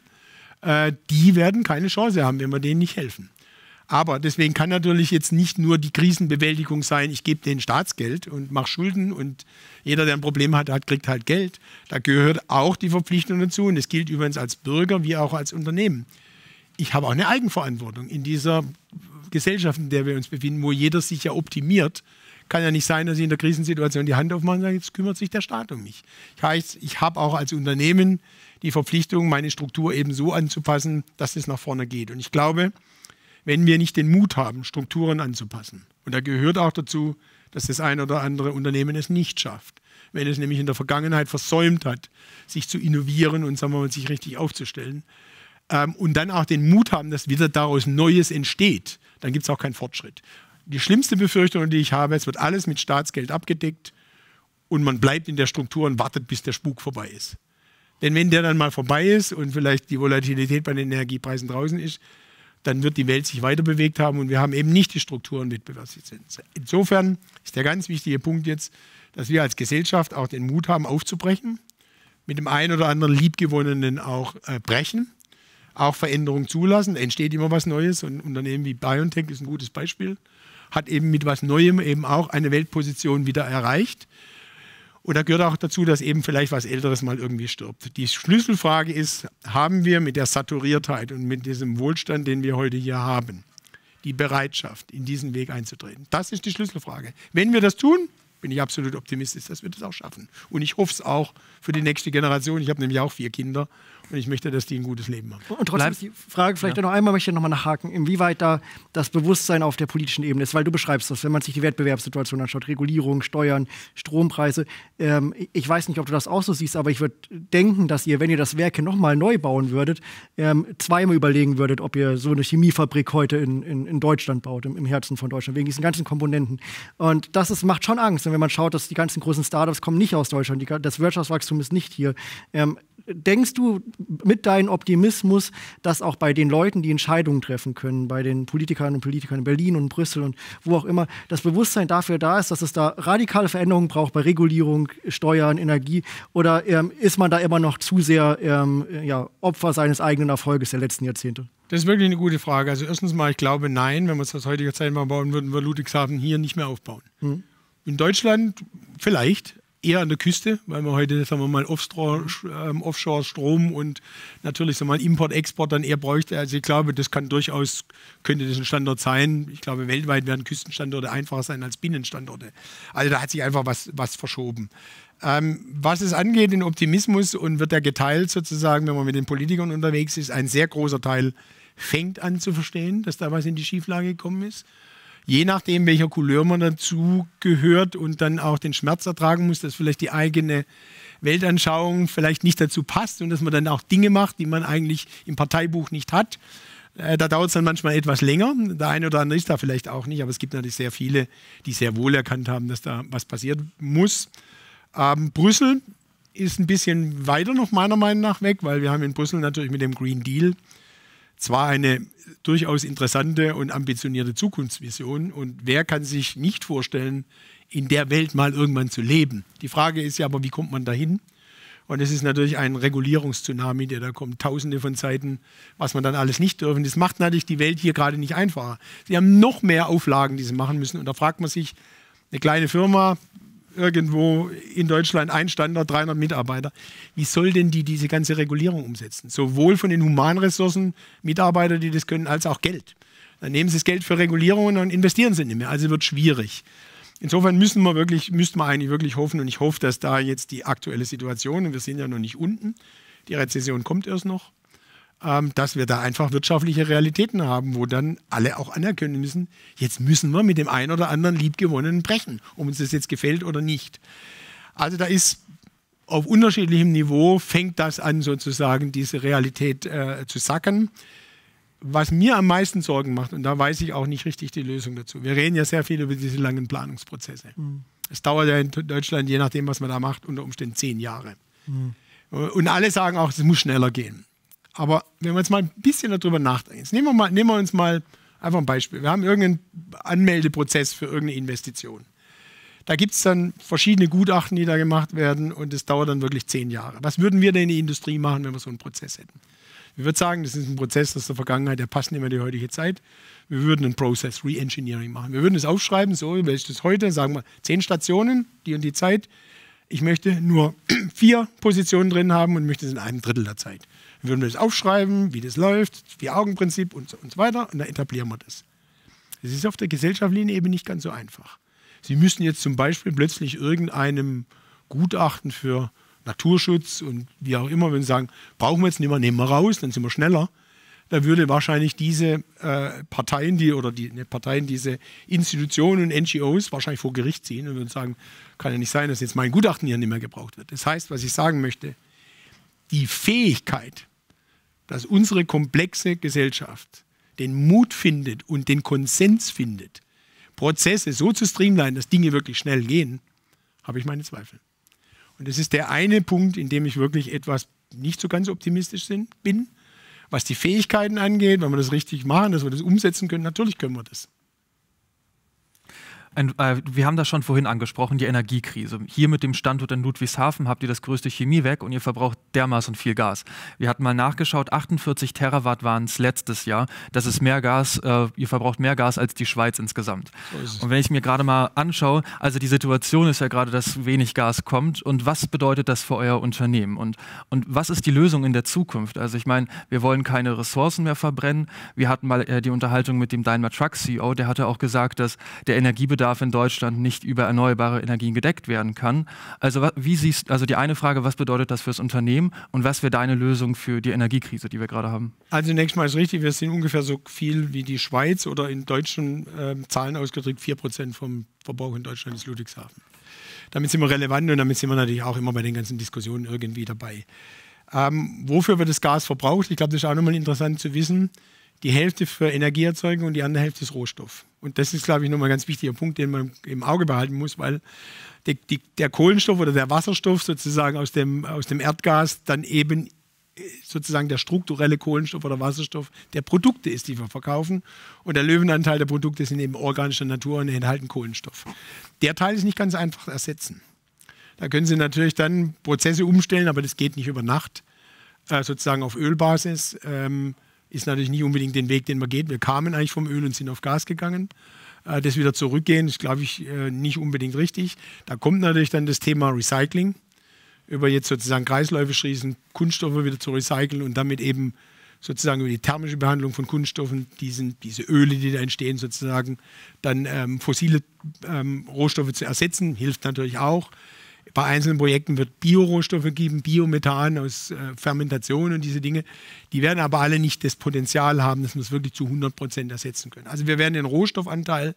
äh, die werden keine Chance haben, wenn wir denen nicht helfen. Aber deswegen kann natürlich jetzt nicht nur die Krisenbewältigung sein, ich gebe denen Staatsgeld und mache Schulden und jeder, der ein Problem hat, hat, kriegt halt Geld. Da gehört auch die Verpflichtung dazu und das gilt übrigens als Bürger wie auch als Unternehmen. Ich habe auch eine Eigenverantwortung in dieser Gesellschaft, in der wir uns befinden, wo jeder sich ja optimiert. Kann ja nicht sein, dass ich in der Krisensituation die Hand aufmache und sage, jetzt kümmert sich der Staat um mich. Das heißt, ich habe auch als Unternehmen die Verpflichtung, meine Struktur eben so anzupassen, dass es nach vorne geht. Und ich glaube, wenn wir nicht den Mut haben, Strukturen anzupassen. Und da gehört auch dazu, dass das ein oder andere Unternehmen es nicht schafft. Wenn es nämlich in der Vergangenheit versäumt hat, sich zu innovieren und sagen wir mal, sich richtig aufzustellen. Ähm, und dann auch den Mut haben, dass wieder daraus Neues entsteht, dann gibt es auch keinen Fortschritt. Die schlimmste Befürchtung, die ich habe, es wird alles mit Staatsgeld abgedeckt und man bleibt in der Struktur und wartet, bis der Spuk vorbei ist. Denn wenn der dann mal vorbei ist und vielleicht die Volatilität bei den Energiepreisen draußen ist, dann wird die Welt sich weiter bewegt haben und wir haben eben nicht die Strukturen Wettbewerbslizenz. Insofern ist der ganz wichtige Punkt jetzt, dass wir als Gesellschaft auch den Mut haben, aufzubrechen, mit dem einen oder anderen Liebgewonnenen auch äh, brechen, auch Veränderungen zulassen. Entsteht immer was Neues und Unternehmen wie BioNTech ist ein gutes Beispiel, hat eben mit was Neuem eben auch eine Weltposition wieder erreicht und da gehört auch dazu, dass eben vielleicht was Älteres mal irgendwie stirbt. Die Schlüsselfrage ist, haben wir mit der Saturiertheit und mit diesem Wohlstand, den wir heute hier haben, die Bereitschaft, in diesen Weg einzutreten? Das ist die Schlüsselfrage. Wenn wir das tun, bin ich absolut optimistisch, dass wir das auch schaffen. Und ich hoffe es auch für die nächste Generation. Ich habe nämlich auch vier Kinder und ich möchte, dass die ein gutes Leben haben. Und trotzdem ist die Frage, vielleicht ja. noch einmal möchte ich noch mal nachhaken, inwieweit da das Bewusstsein auf der politischen Ebene ist, weil du beschreibst das, wenn man sich die Wettbewerbssituation anschaut, Regulierung, Steuern, Strompreise. Ähm, ich weiß nicht, ob du das auch so siehst, aber ich würde denken, dass ihr, wenn ihr das Werk mal neu bauen würdet, ähm, zweimal überlegen würdet, ob ihr so eine Chemiefabrik heute in, in, in Deutschland baut, im, im, Herzen von Deutschland, wegen diesen ganzen Komponenten. Und das ist, macht schon Angst. Und wenn man schaut, dass die ganzen großen Startups kommen nicht aus Deutschland, die, das Wirtschaftswachstum ist nicht hier. Ähm, denkst du, mit deinem Optimismus, dass auch bei den Leuten, die Entscheidungen treffen können, bei den Politikern und Politikern in Berlin und Brüssel und wo auch immer, das Bewusstsein dafür da ist, dass es da radikale Veränderungen braucht bei Regulierung, Steuern, Energie? Oder ähm, ist man da immer noch zu sehr ähm, äh, ja, Opfer seines eigenen Erfolges der letzten Jahrzehnte? Das ist wirklich eine gute Frage. Also erstens mal, ich glaube, nein, wenn wir es aus heutiger Zeit mal bauen würden, wir Ludwigshafen hier nicht mehr aufbauen. Hm. In Deutschland vielleicht, eher an der Küste, weil wir heute, sagen wir mal, ähm, Offshore Strom und natürlich sagen wir mal, Import, Export dann eher bräuchte. Also ich glaube, das kann durchaus, könnte das ein Standort sein. Ich glaube, weltweit werden Küstenstandorte einfacher sein als Binnenstandorte. Also da hat sich einfach was, was verschoben. Ähm, was es angeht, den Optimismus und wird der geteilt sozusagen, wenn man mit den Politikern unterwegs ist, ein sehr großer Teil fängt an zu verstehen, dass da was in die Schieflage gekommen ist je nachdem, welcher Couleur man dazu gehört und dann auch den Schmerz ertragen muss, dass vielleicht die eigene Weltanschauung vielleicht nicht dazu passt und dass man dann auch Dinge macht, die man eigentlich im Parteibuch nicht hat. Äh, da dauert es dann manchmal etwas länger. Der eine oder andere ist da vielleicht auch nicht, aber es gibt natürlich sehr viele, die sehr wohl erkannt haben, dass da was passieren muss. Ähm, Brüssel ist ein bisschen weiter noch meiner Meinung nach weg, weil wir haben in Brüssel natürlich mit dem Green Deal zwar eine durchaus interessante und ambitionierte Zukunftsvision. Und wer kann sich nicht vorstellen, in der Welt mal irgendwann zu leben? Die Frage ist ja aber, wie kommt man dahin? Und es ist natürlich ein Regulierungstsunami, der da kommt, tausende von Seiten, was man dann alles nicht dürfen. Das macht natürlich die Welt hier gerade nicht einfacher. Sie haben noch mehr Auflagen, die sie machen müssen. Und da fragt man sich, eine kleine Firma, irgendwo in Deutschland ein Standort, 300 Mitarbeiter. Wie soll denn die diese ganze Regulierung umsetzen? Sowohl von den Humanressourcen, Mitarbeiter, die das können, als auch Geld. Dann nehmen sie das Geld für Regulierungen und investieren sie nicht mehr. Also wird schwierig. Insofern müssen wir wirklich, müssten wir eigentlich wirklich hoffen und ich hoffe, dass da jetzt die aktuelle Situation, und wir sind ja noch nicht unten, die Rezession kommt erst noch, ähm, dass wir da einfach wirtschaftliche Realitäten haben, wo dann alle auch anerkennen müssen, jetzt müssen wir mit dem einen oder anderen Liebgewonnenen brechen, ob uns das jetzt gefällt oder nicht. Also da ist auf unterschiedlichem Niveau fängt das an, sozusagen diese Realität äh, zu sacken. Was mir am meisten Sorgen macht, und da weiß ich auch nicht richtig die Lösung dazu, wir reden ja sehr viel über diese langen Planungsprozesse. Mhm. Es dauert ja in Deutschland, je nachdem, was man da macht, unter Umständen zehn Jahre. Mhm. Und alle sagen auch, es muss schneller gehen. Aber wenn wir jetzt mal ein bisschen darüber nachdenken, jetzt nehmen wir, mal, nehmen wir uns mal einfach ein Beispiel. Wir haben irgendeinen Anmeldeprozess für irgendeine Investition. Da gibt es dann verschiedene Gutachten, die da gemacht werden und es dauert dann wirklich zehn Jahre. Was würden wir denn in der Industrie machen, wenn wir so einen Prozess hätten? Wir würden sagen, das ist ein Prozess aus der Vergangenheit, der passt nicht mehr in die heutige Zeit. Wir würden ein Process Reengineering machen. Wir würden es aufschreiben, so wie ist das heute, sagen wir zehn Stationen, die und die Zeit. Ich möchte nur vier Positionen drin haben und möchte es in einem Drittel der Zeit. Dann würden wir das aufschreiben, wie das läuft, Vier-Augen-Prinzip und, so und so weiter. Und dann etablieren wir das. Das ist auf der gesellschaftlichen Ebene nicht ganz so einfach. Sie müssen jetzt zum Beispiel plötzlich irgendeinem Gutachten für Naturschutz und wie auch immer, wenn Sie sagen, brauchen wir jetzt nicht mehr, nehmen wir raus, dann sind wir schneller. Da würde wahrscheinlich diese äh, Parteien, die oder die Parteien, diese Institutionen und NGOs wahrscheinlich vor Gericht ziehen und würden sagen, kann ja nicht sein, dass jetzt mein Gutachten hier nicht mehr gebraucht wird. Das heißt, was ich sagen möchte, die Fähigkeit, dass unsere komplexe Gesellschaft den Mut findet und den Konsens findet, Prozesse so zu streamlinen, dass Dinge wirklich schnell gehen, habe ich meine Zweifel. Und das ist der eine Punkt, in dem ich wirklich etwas nicht so ganz optimistisch bin, was die Fähigkeiten angeht, wenn wir das richtig machen, dass wir das umsetzen können, natürlich können wir das. Ein, äh, wir haben das schon vorhin angesprochen, die Energiekrise. Hier mit dem Standort in Ludwigshafen habt ihr das größte Chemiewerk und ihr verbraucht dermaßen viel Gas. Wir hatten mal nachgeschaut, 48 Terawatt waren es letztes Jahr. Das ist mehr Gas, äh, ihr verbraucht mehr Gas als die Schweiz insgesamt. So und wenn ich mir gerade mal anschaue, also die Situation ist ja gerade, dass wenig Gas kommt und was bedeutet das für euer Unternehmen und, und was ist die Lösung in der Zukunft? Also ich meine, wir wollen keine Ressourcen mehr verbrennen. Wir hatten mal äh, die Unterhaltung mit dem Daimler Truck CEO, der hatte auch gesagt, dass der Energiebedarf Strombedarf in Deutschland nicht über erneuerbare Energien gedeckt werden kann. Also wie siehst also die eine Frage, was bedeutet das für das Unternehmen und was wäre deine Lösung für die Energiekrise, die wir gerade haben? Also zunächst mal ist richtig, wir sind ungefähr so viel wie die Schweiz oder in deutschen äh, Zahlen ausgedrückt 4% vom Verbrauch in Deutschland ist Ludwigshafen. Damit sind wir relevant und damit sind wir natürlich auch immer bei den ganzen Diskussionen irgendwie dabei. Ähm, wofür wird das Gas verbraucht? Ich glaube, das ist auch nochmal interessant zu wissen die Hälfte für Energieerzeugung und die andere Hälfte ist Rohstoff. Und das ist, glaube ich, nochmal ein ganz wichtiger Punkt, den man im Auge behalten muss, weil die, die, der Kohlenstoff oder der Wasserstoff sozusagen aus dem, aus dem Erdgas dann eben äh, sozusagen der strukturelle Kohlenstoff oder Wasserstoff der Produkte ist, die wir verkaufen. Und der Löwenanteil der Produkte sind eben organischer Natur und enthalten Kohlenstoff. Der Teil ist nicht ganz einfach zu ersetzen. Da können Sie natürlich dann Prozesse umstellen, aber das geht nicht über Nacht, äh, sozusagen auf Ölbasis. Ähm, ist natürlich nicht unbedingt den Weg, den man geht. Wir kamen eigentlich vom Öl und sind auf Gas gegangen. Äh, das wieder zurückgehen ist, glaube ich, äh, nicht unbedingt richtig. Da kommt natürlich dann das Thema Recycling, über jetzt sozusagen Kreisläufe schließen, Kunststoffe wieder zu recyceln und damit eben sozusagen über die thermische Behandlung von Kunststoffen, diesen, diese Öle, die da entstehen, sozusagen dann ähm, fossile ähm, Rohstoffe zu ersetzen, hilft natürlich auch. Bei einzelnen Projekten wird Biorohstoffe geben, Biomethan aus äh, Fermentation und diese Dinge. Die werden aber alle nicht das Potenzial haben, dass wir es wirklich zu 100 Prozent ersetzen können. Also wir werden den Rohstoffanteil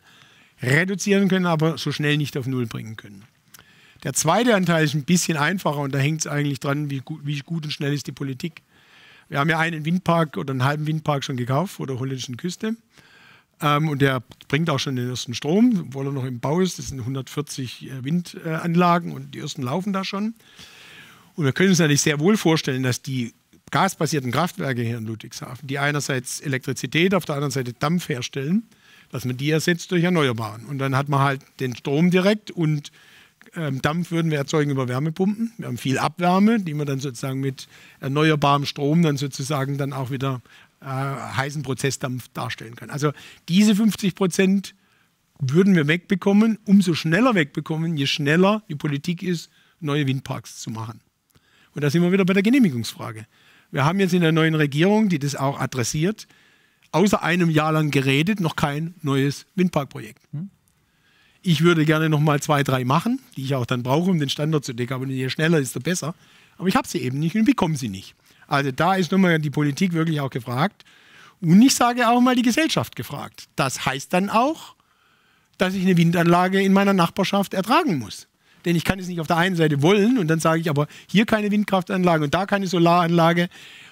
reduzieren können, aber so schnell nicht auf Null bringen können. Der zweite Anteil ist ein bisschen einfacher und da hängt es eigentlich dran, wie wie gut und schnell ist die Politik. Wir haben ja einen Windpark oder einen halben Windpark schon gekauft vor der holländischen Küste. Ähm, und der bringt auch schon den ersten Strom, obwohl er noch im Bau ist. Das sind 140 äh, Windanlagen und die ersten laufen da schon. Und wir können uns natürlich sehr wohl vorstellen, dass die gasbasierten Kraftwerke hier in Ludwigshafen, die einerseits Elektrizität, auf der anderen Seite Dampf herstellen, dass man die ersetzt durch Erneuerbaren. Und dann hat man halt den Strom direkt und ähm, Dampf würden wir erzeugen über Wärmepumpen. Wir haben viel Abwärme, die man dann sozusagen mit erneuerbarem Strom dann sozusagen dann auch wieder äh, heißen Prozessdampf darstellen kann. Also diese 50 Prozent würden wir wegbekommen, umso schneller wegbekommen, je schneller die Politik ist, neue Windparks zu machen. Und da sind wir wieder bei der Genehmigungsfrage. Wir haben jetzt in der neuen Regierung, die das auch adressiert, außer einem Jahr lang geredet, noch kein neues Windparkprojekt. Hm. Ich würde gerne noch mal zwei, drei machen, die ich auch dann brauche, um den Standard zu decken. Aber je schneller, desto besser. Aber ich habe sie eben nicht und bekomme sie nicht. Also da ist nun mal die Politik wirklich auch gefragt. Und ich sage auch mal die Gesellschaft gefragt. Das heißt dann auch, dass ich eine Windanlage in meiner Nachbarschaft ertragen muss. Denn ich kann es nicht auf der einen Seite wollen und dann sage ich aber hier keine Windkraftanlage und da keine Solaranlage.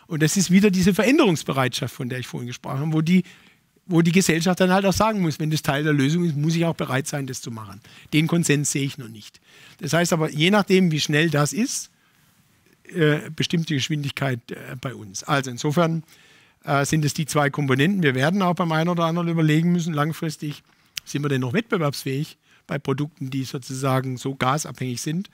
Und das ist wieder diese Veränderungsbereitschaft, von der ich vorhin gesprochen habe, wo die, wo die Gesellschaft dann halt auch sagen muss, wenn das Teil der Lösung ist, muss ich auch bereit sein, das zu machen. Den Konsens sehe ich noch nicht. Das heißt aber, je nachdem, wie schnell das ist, äh, bestimmte Geschwindigkeit äh, bei uns. Also insofern äh, sind es die zwei Komponenten. Wir werden auch beim einen oder anderen überlegen müssen, langfristig sind wir denn noch wettbewerbsfähig bei Produkten, die sozusagen so gasabhängig sind.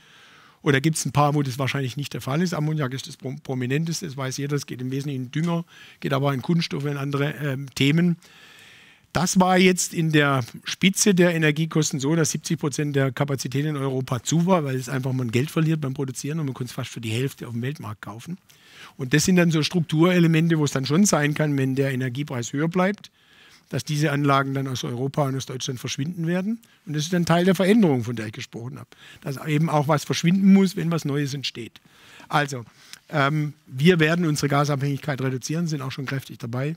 Oder gibt es ein paar, wo das wahrscheinlich nicht der Fall ist? Ammoniak ist das prominenteste, das weiß jeder, das geht im Wesentlichen in Dünger, geht aber in Kunststoffe und andere ähm, Themen. Das war jetzt in der Spitze der Energiekosten so, dass 70 Prozent der Kapazität in Europa zu war, weil es einfach man Geld verliert beim Produzieren und man konnte es fast für die Hälfte auf dem Weltmarkt kaufen. Und das sind dann so Strukturelemente, wo es dann schon sein kann, wenn der Energiepreis höher bleibt, dass diese Anlagen dann aus Europa und aus Deutschland verschwinden werden. Und das ist dann Teil der Veränderung, von der ich gesprochen habe. Dass eben auch was verschwinden muss, wenn was Neues entsteht. Also, ähm, wir werden unsere Gasabhängigkeit reduzieren, sind auch schon kräftig dabei.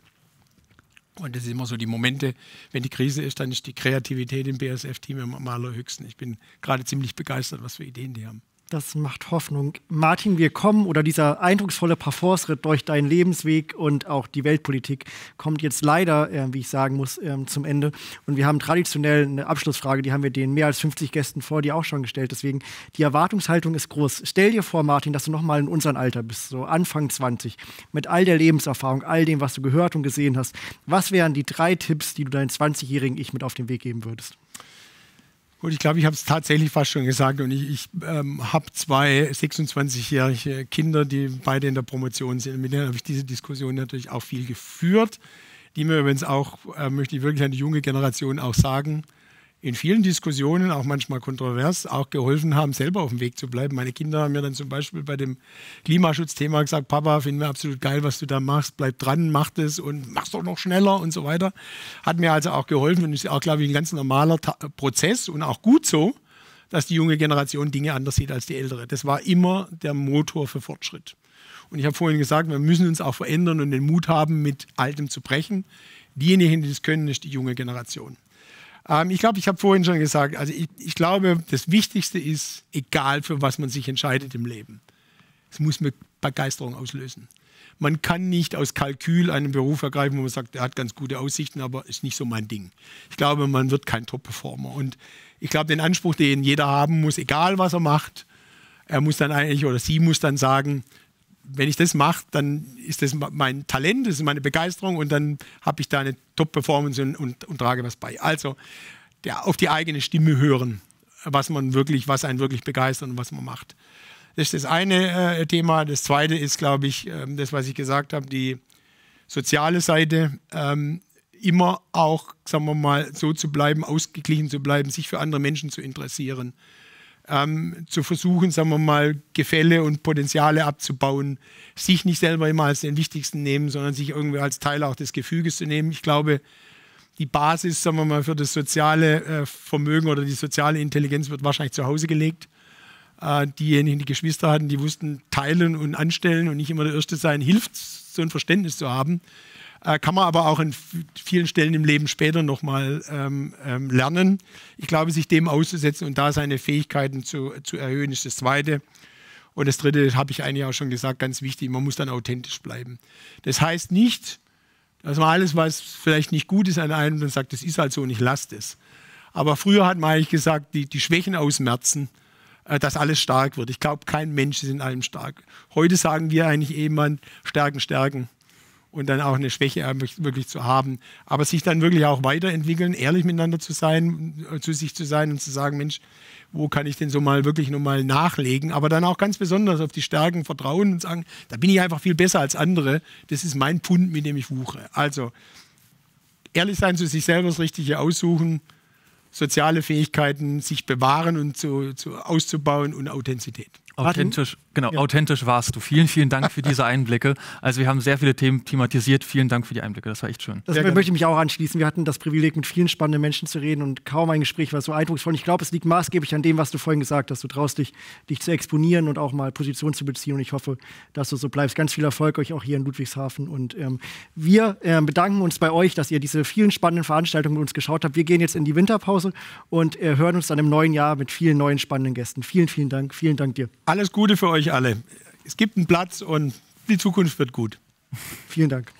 Und das ist immer so die Momente, wenn die Krise ist, dann ist die Kreativität im BSF-Team am allerhöchsten. Ich bin gerade ziemlich begeistert, was für Ideen die haben. Das macht Hoffnung. Martin, wir kommen, oder dieser eindrucksvolle parforce durch deinen Lebensweg und auch die Weltpolitik kommt jetzt leider, äh, wie ich sagen muss, ähm, zum Ende. Und wir haben traditionell eine Abschlussfrage, die haben wir den mehr als 50 Gästen vor dir auch schon gestellt. Deswegen, die Erwartungshaltung ist groß. Stell dir vor, Martin, dass du nochmal in unserem Alter bist, so Anfang 20, mit all der Lebenserfahrung, all dem, was du gehört und gesehen hast. Was wären die drei Tipps, die du deinem 20-jährigen Ich mit auf den Weg geben würdest? Gut, ich glaube, ich habe es tatsächlich fast schon gesagt und ich, ich ähm, habe zwei 26-jährige Kinder, die beide in der Promotion sind. Mit denen habe ich diese Diskussion natürlich auch viel geführt, die mir übrigens auch, äh, möchte ich wirklich an die junge Generation auch sagen, in vielen Diskussionen, auch manchmal kontrovers, auch geholfen haben, selber auf dem Weg zu bleiben. Meine Kinder haben mir dann zum Beispiel bei dem Klimaschutzthema gesagt, Papa, finden wir absolut geil, was du da machst, bleib dran, mach das und mach's doch noch schneller und so weiter. Hat mir also auch geholfen und ist auch, glaube ich, ein ganz normaler Ta Prozess und auch gut so, dass die junge Generation Dinge anders sieht als die ältere. Das war immer der Motor für Fortschritt. Und ich habe vorhin gesagt, wir müssen uns auch verändern und den Mut haben, mit Altem zu brechen. Diejenigen, die das können, ist die junge Generation. Ähm, ich glaube, ich habe vorhin schon gesagt, also ich, ich glaube, das Wichtigste ist, egal für was man sich entscheidet im Leben, es muss mit Begeisterung auslösen. Man kann nicht aus Kalkül einen Beruf ergreifen, wo man sagt, er hat ganz gute Aussichten, aber ist nicht so mein Ding. Ich glaube, man wird kein Top-Performer. Und ich glaube, den Anspruch, den jeder haben muss, egal was er macht, er muss dann eigentlich oder sie muss dann sagen, wenn ich das mache, dann ist das mein Talent, das ist meine Begeisterung und dann habe ich da eine Top-Performance und, und, und, trage was bei. Also der, auf die eigene Stimme hören, was man wirklich, was einen wirklich begeistert und was man macht. Das ist das eine äh, Thema. Das zweite ist, glaube ich, äh, das, was ich gesagt habe, die soziale Seite. Ähm, immer auch, sagen wir mal, so zu bleiben, ausgeglichen zu bleiben, sich für andere Menschen zu interessieren ähm, zu versuchen, sagen wir mal, Gefälle und Potenziale abzubauen, sich nicht selber immer als den Wichtigsten nehmen, sondern sich irgendwie als Teil auch des Gefüges zu nehmen. Ich glaube, die Basis, sagen wir mal, für das soziale äh, Vermögen oder die soziale Intelligenz wird wahrscheinlich zu Hause gelegt. Äh, diejenigen, die Geschwister hatten, die wussten teilen und anstellen und nicht immer der Erste sein, hilft, so ein Verständnis zu haben äh, kann man aber auch an vielen Stellen im Leben später nochmal ähm, ähm, lernen. Ich glaube, sich dem auszusetzen und da seine Fähigkeiten zu, zu erhöhen, ist das Zweite. Und das Dritte, das habe ich eigentlich auch schon gesagt, ganz wichtig, man muss dann authentisch bleiben. Das heißt nicht, dass man alles, was vielleicht nicht gut ist an einem, dann sagt, das ist halt so und ich lasse es. Aber früher hat man eigentlich gesagt, die, die Schwächen ausmerzen, äh, dass alles stark wird. Ich glaube, kein Mensch ist in allem stark. Heute sagen wir eigentlich eh stärken, stärken und dann auch eine Schwäche äh, wirklich zu haben, aber sich dann wirklich auch weiterentwickeln, ehrlich miteinander zu sein, äh, zu sich zu sein und zu sagen, Mensch, wo kann ich denn so mal wirklich nochmal nachlegen, aber dann auch ganz besonders auf die Stärken vertrauen und sagen, da bin ich einfach viel besser als andere, das ist mein Pfund, mit dem ich wuche. Also ehrlich sein zu sich selber, das Richtige aussuchen, soziale Fähigkeiten sich bewahren und zu, zu auszubauen und Authentizität. Authentisch, Genau, ja. authentisch warst du. Vielen, vielen Dank für diese Einblicke. Also wir haben sehr viele Themen thematisiert. Vielen Dank für die Einblicke. Das war echt schön. Das ja, möchte ich mich auch anschließen. Wir hatten das Privileg, mit vielen spannenden Menschen zu reden und kaum ein Gespräch war so eindrucksvoll. Ich glaube, es liegt maßgeblich an dem, was du vorhin gesagt hast. Du traust dich, dich zu exponieren und auch mal Position zu beziehen. Und ich hoffe, dass du so bleibst. Ganz viel Erfolg euch auch hier in Ludwigshafen. Und ähm, wir äh, bedanken uns bei euch, dass ihr diese vielen spannenden Veranstaltungen mit uns geschaut habt. Wir gehen jetzt in die Winterpause und äh, hören uns dann im neuen Jahr mit vielen neuen spannenden Gästen. Vielen, vielen Dank. Vielen Dank dir. Alles Gute für euch euch alle. Es gibt einen Platz und die Zukunft wird gut. Vielen Dank.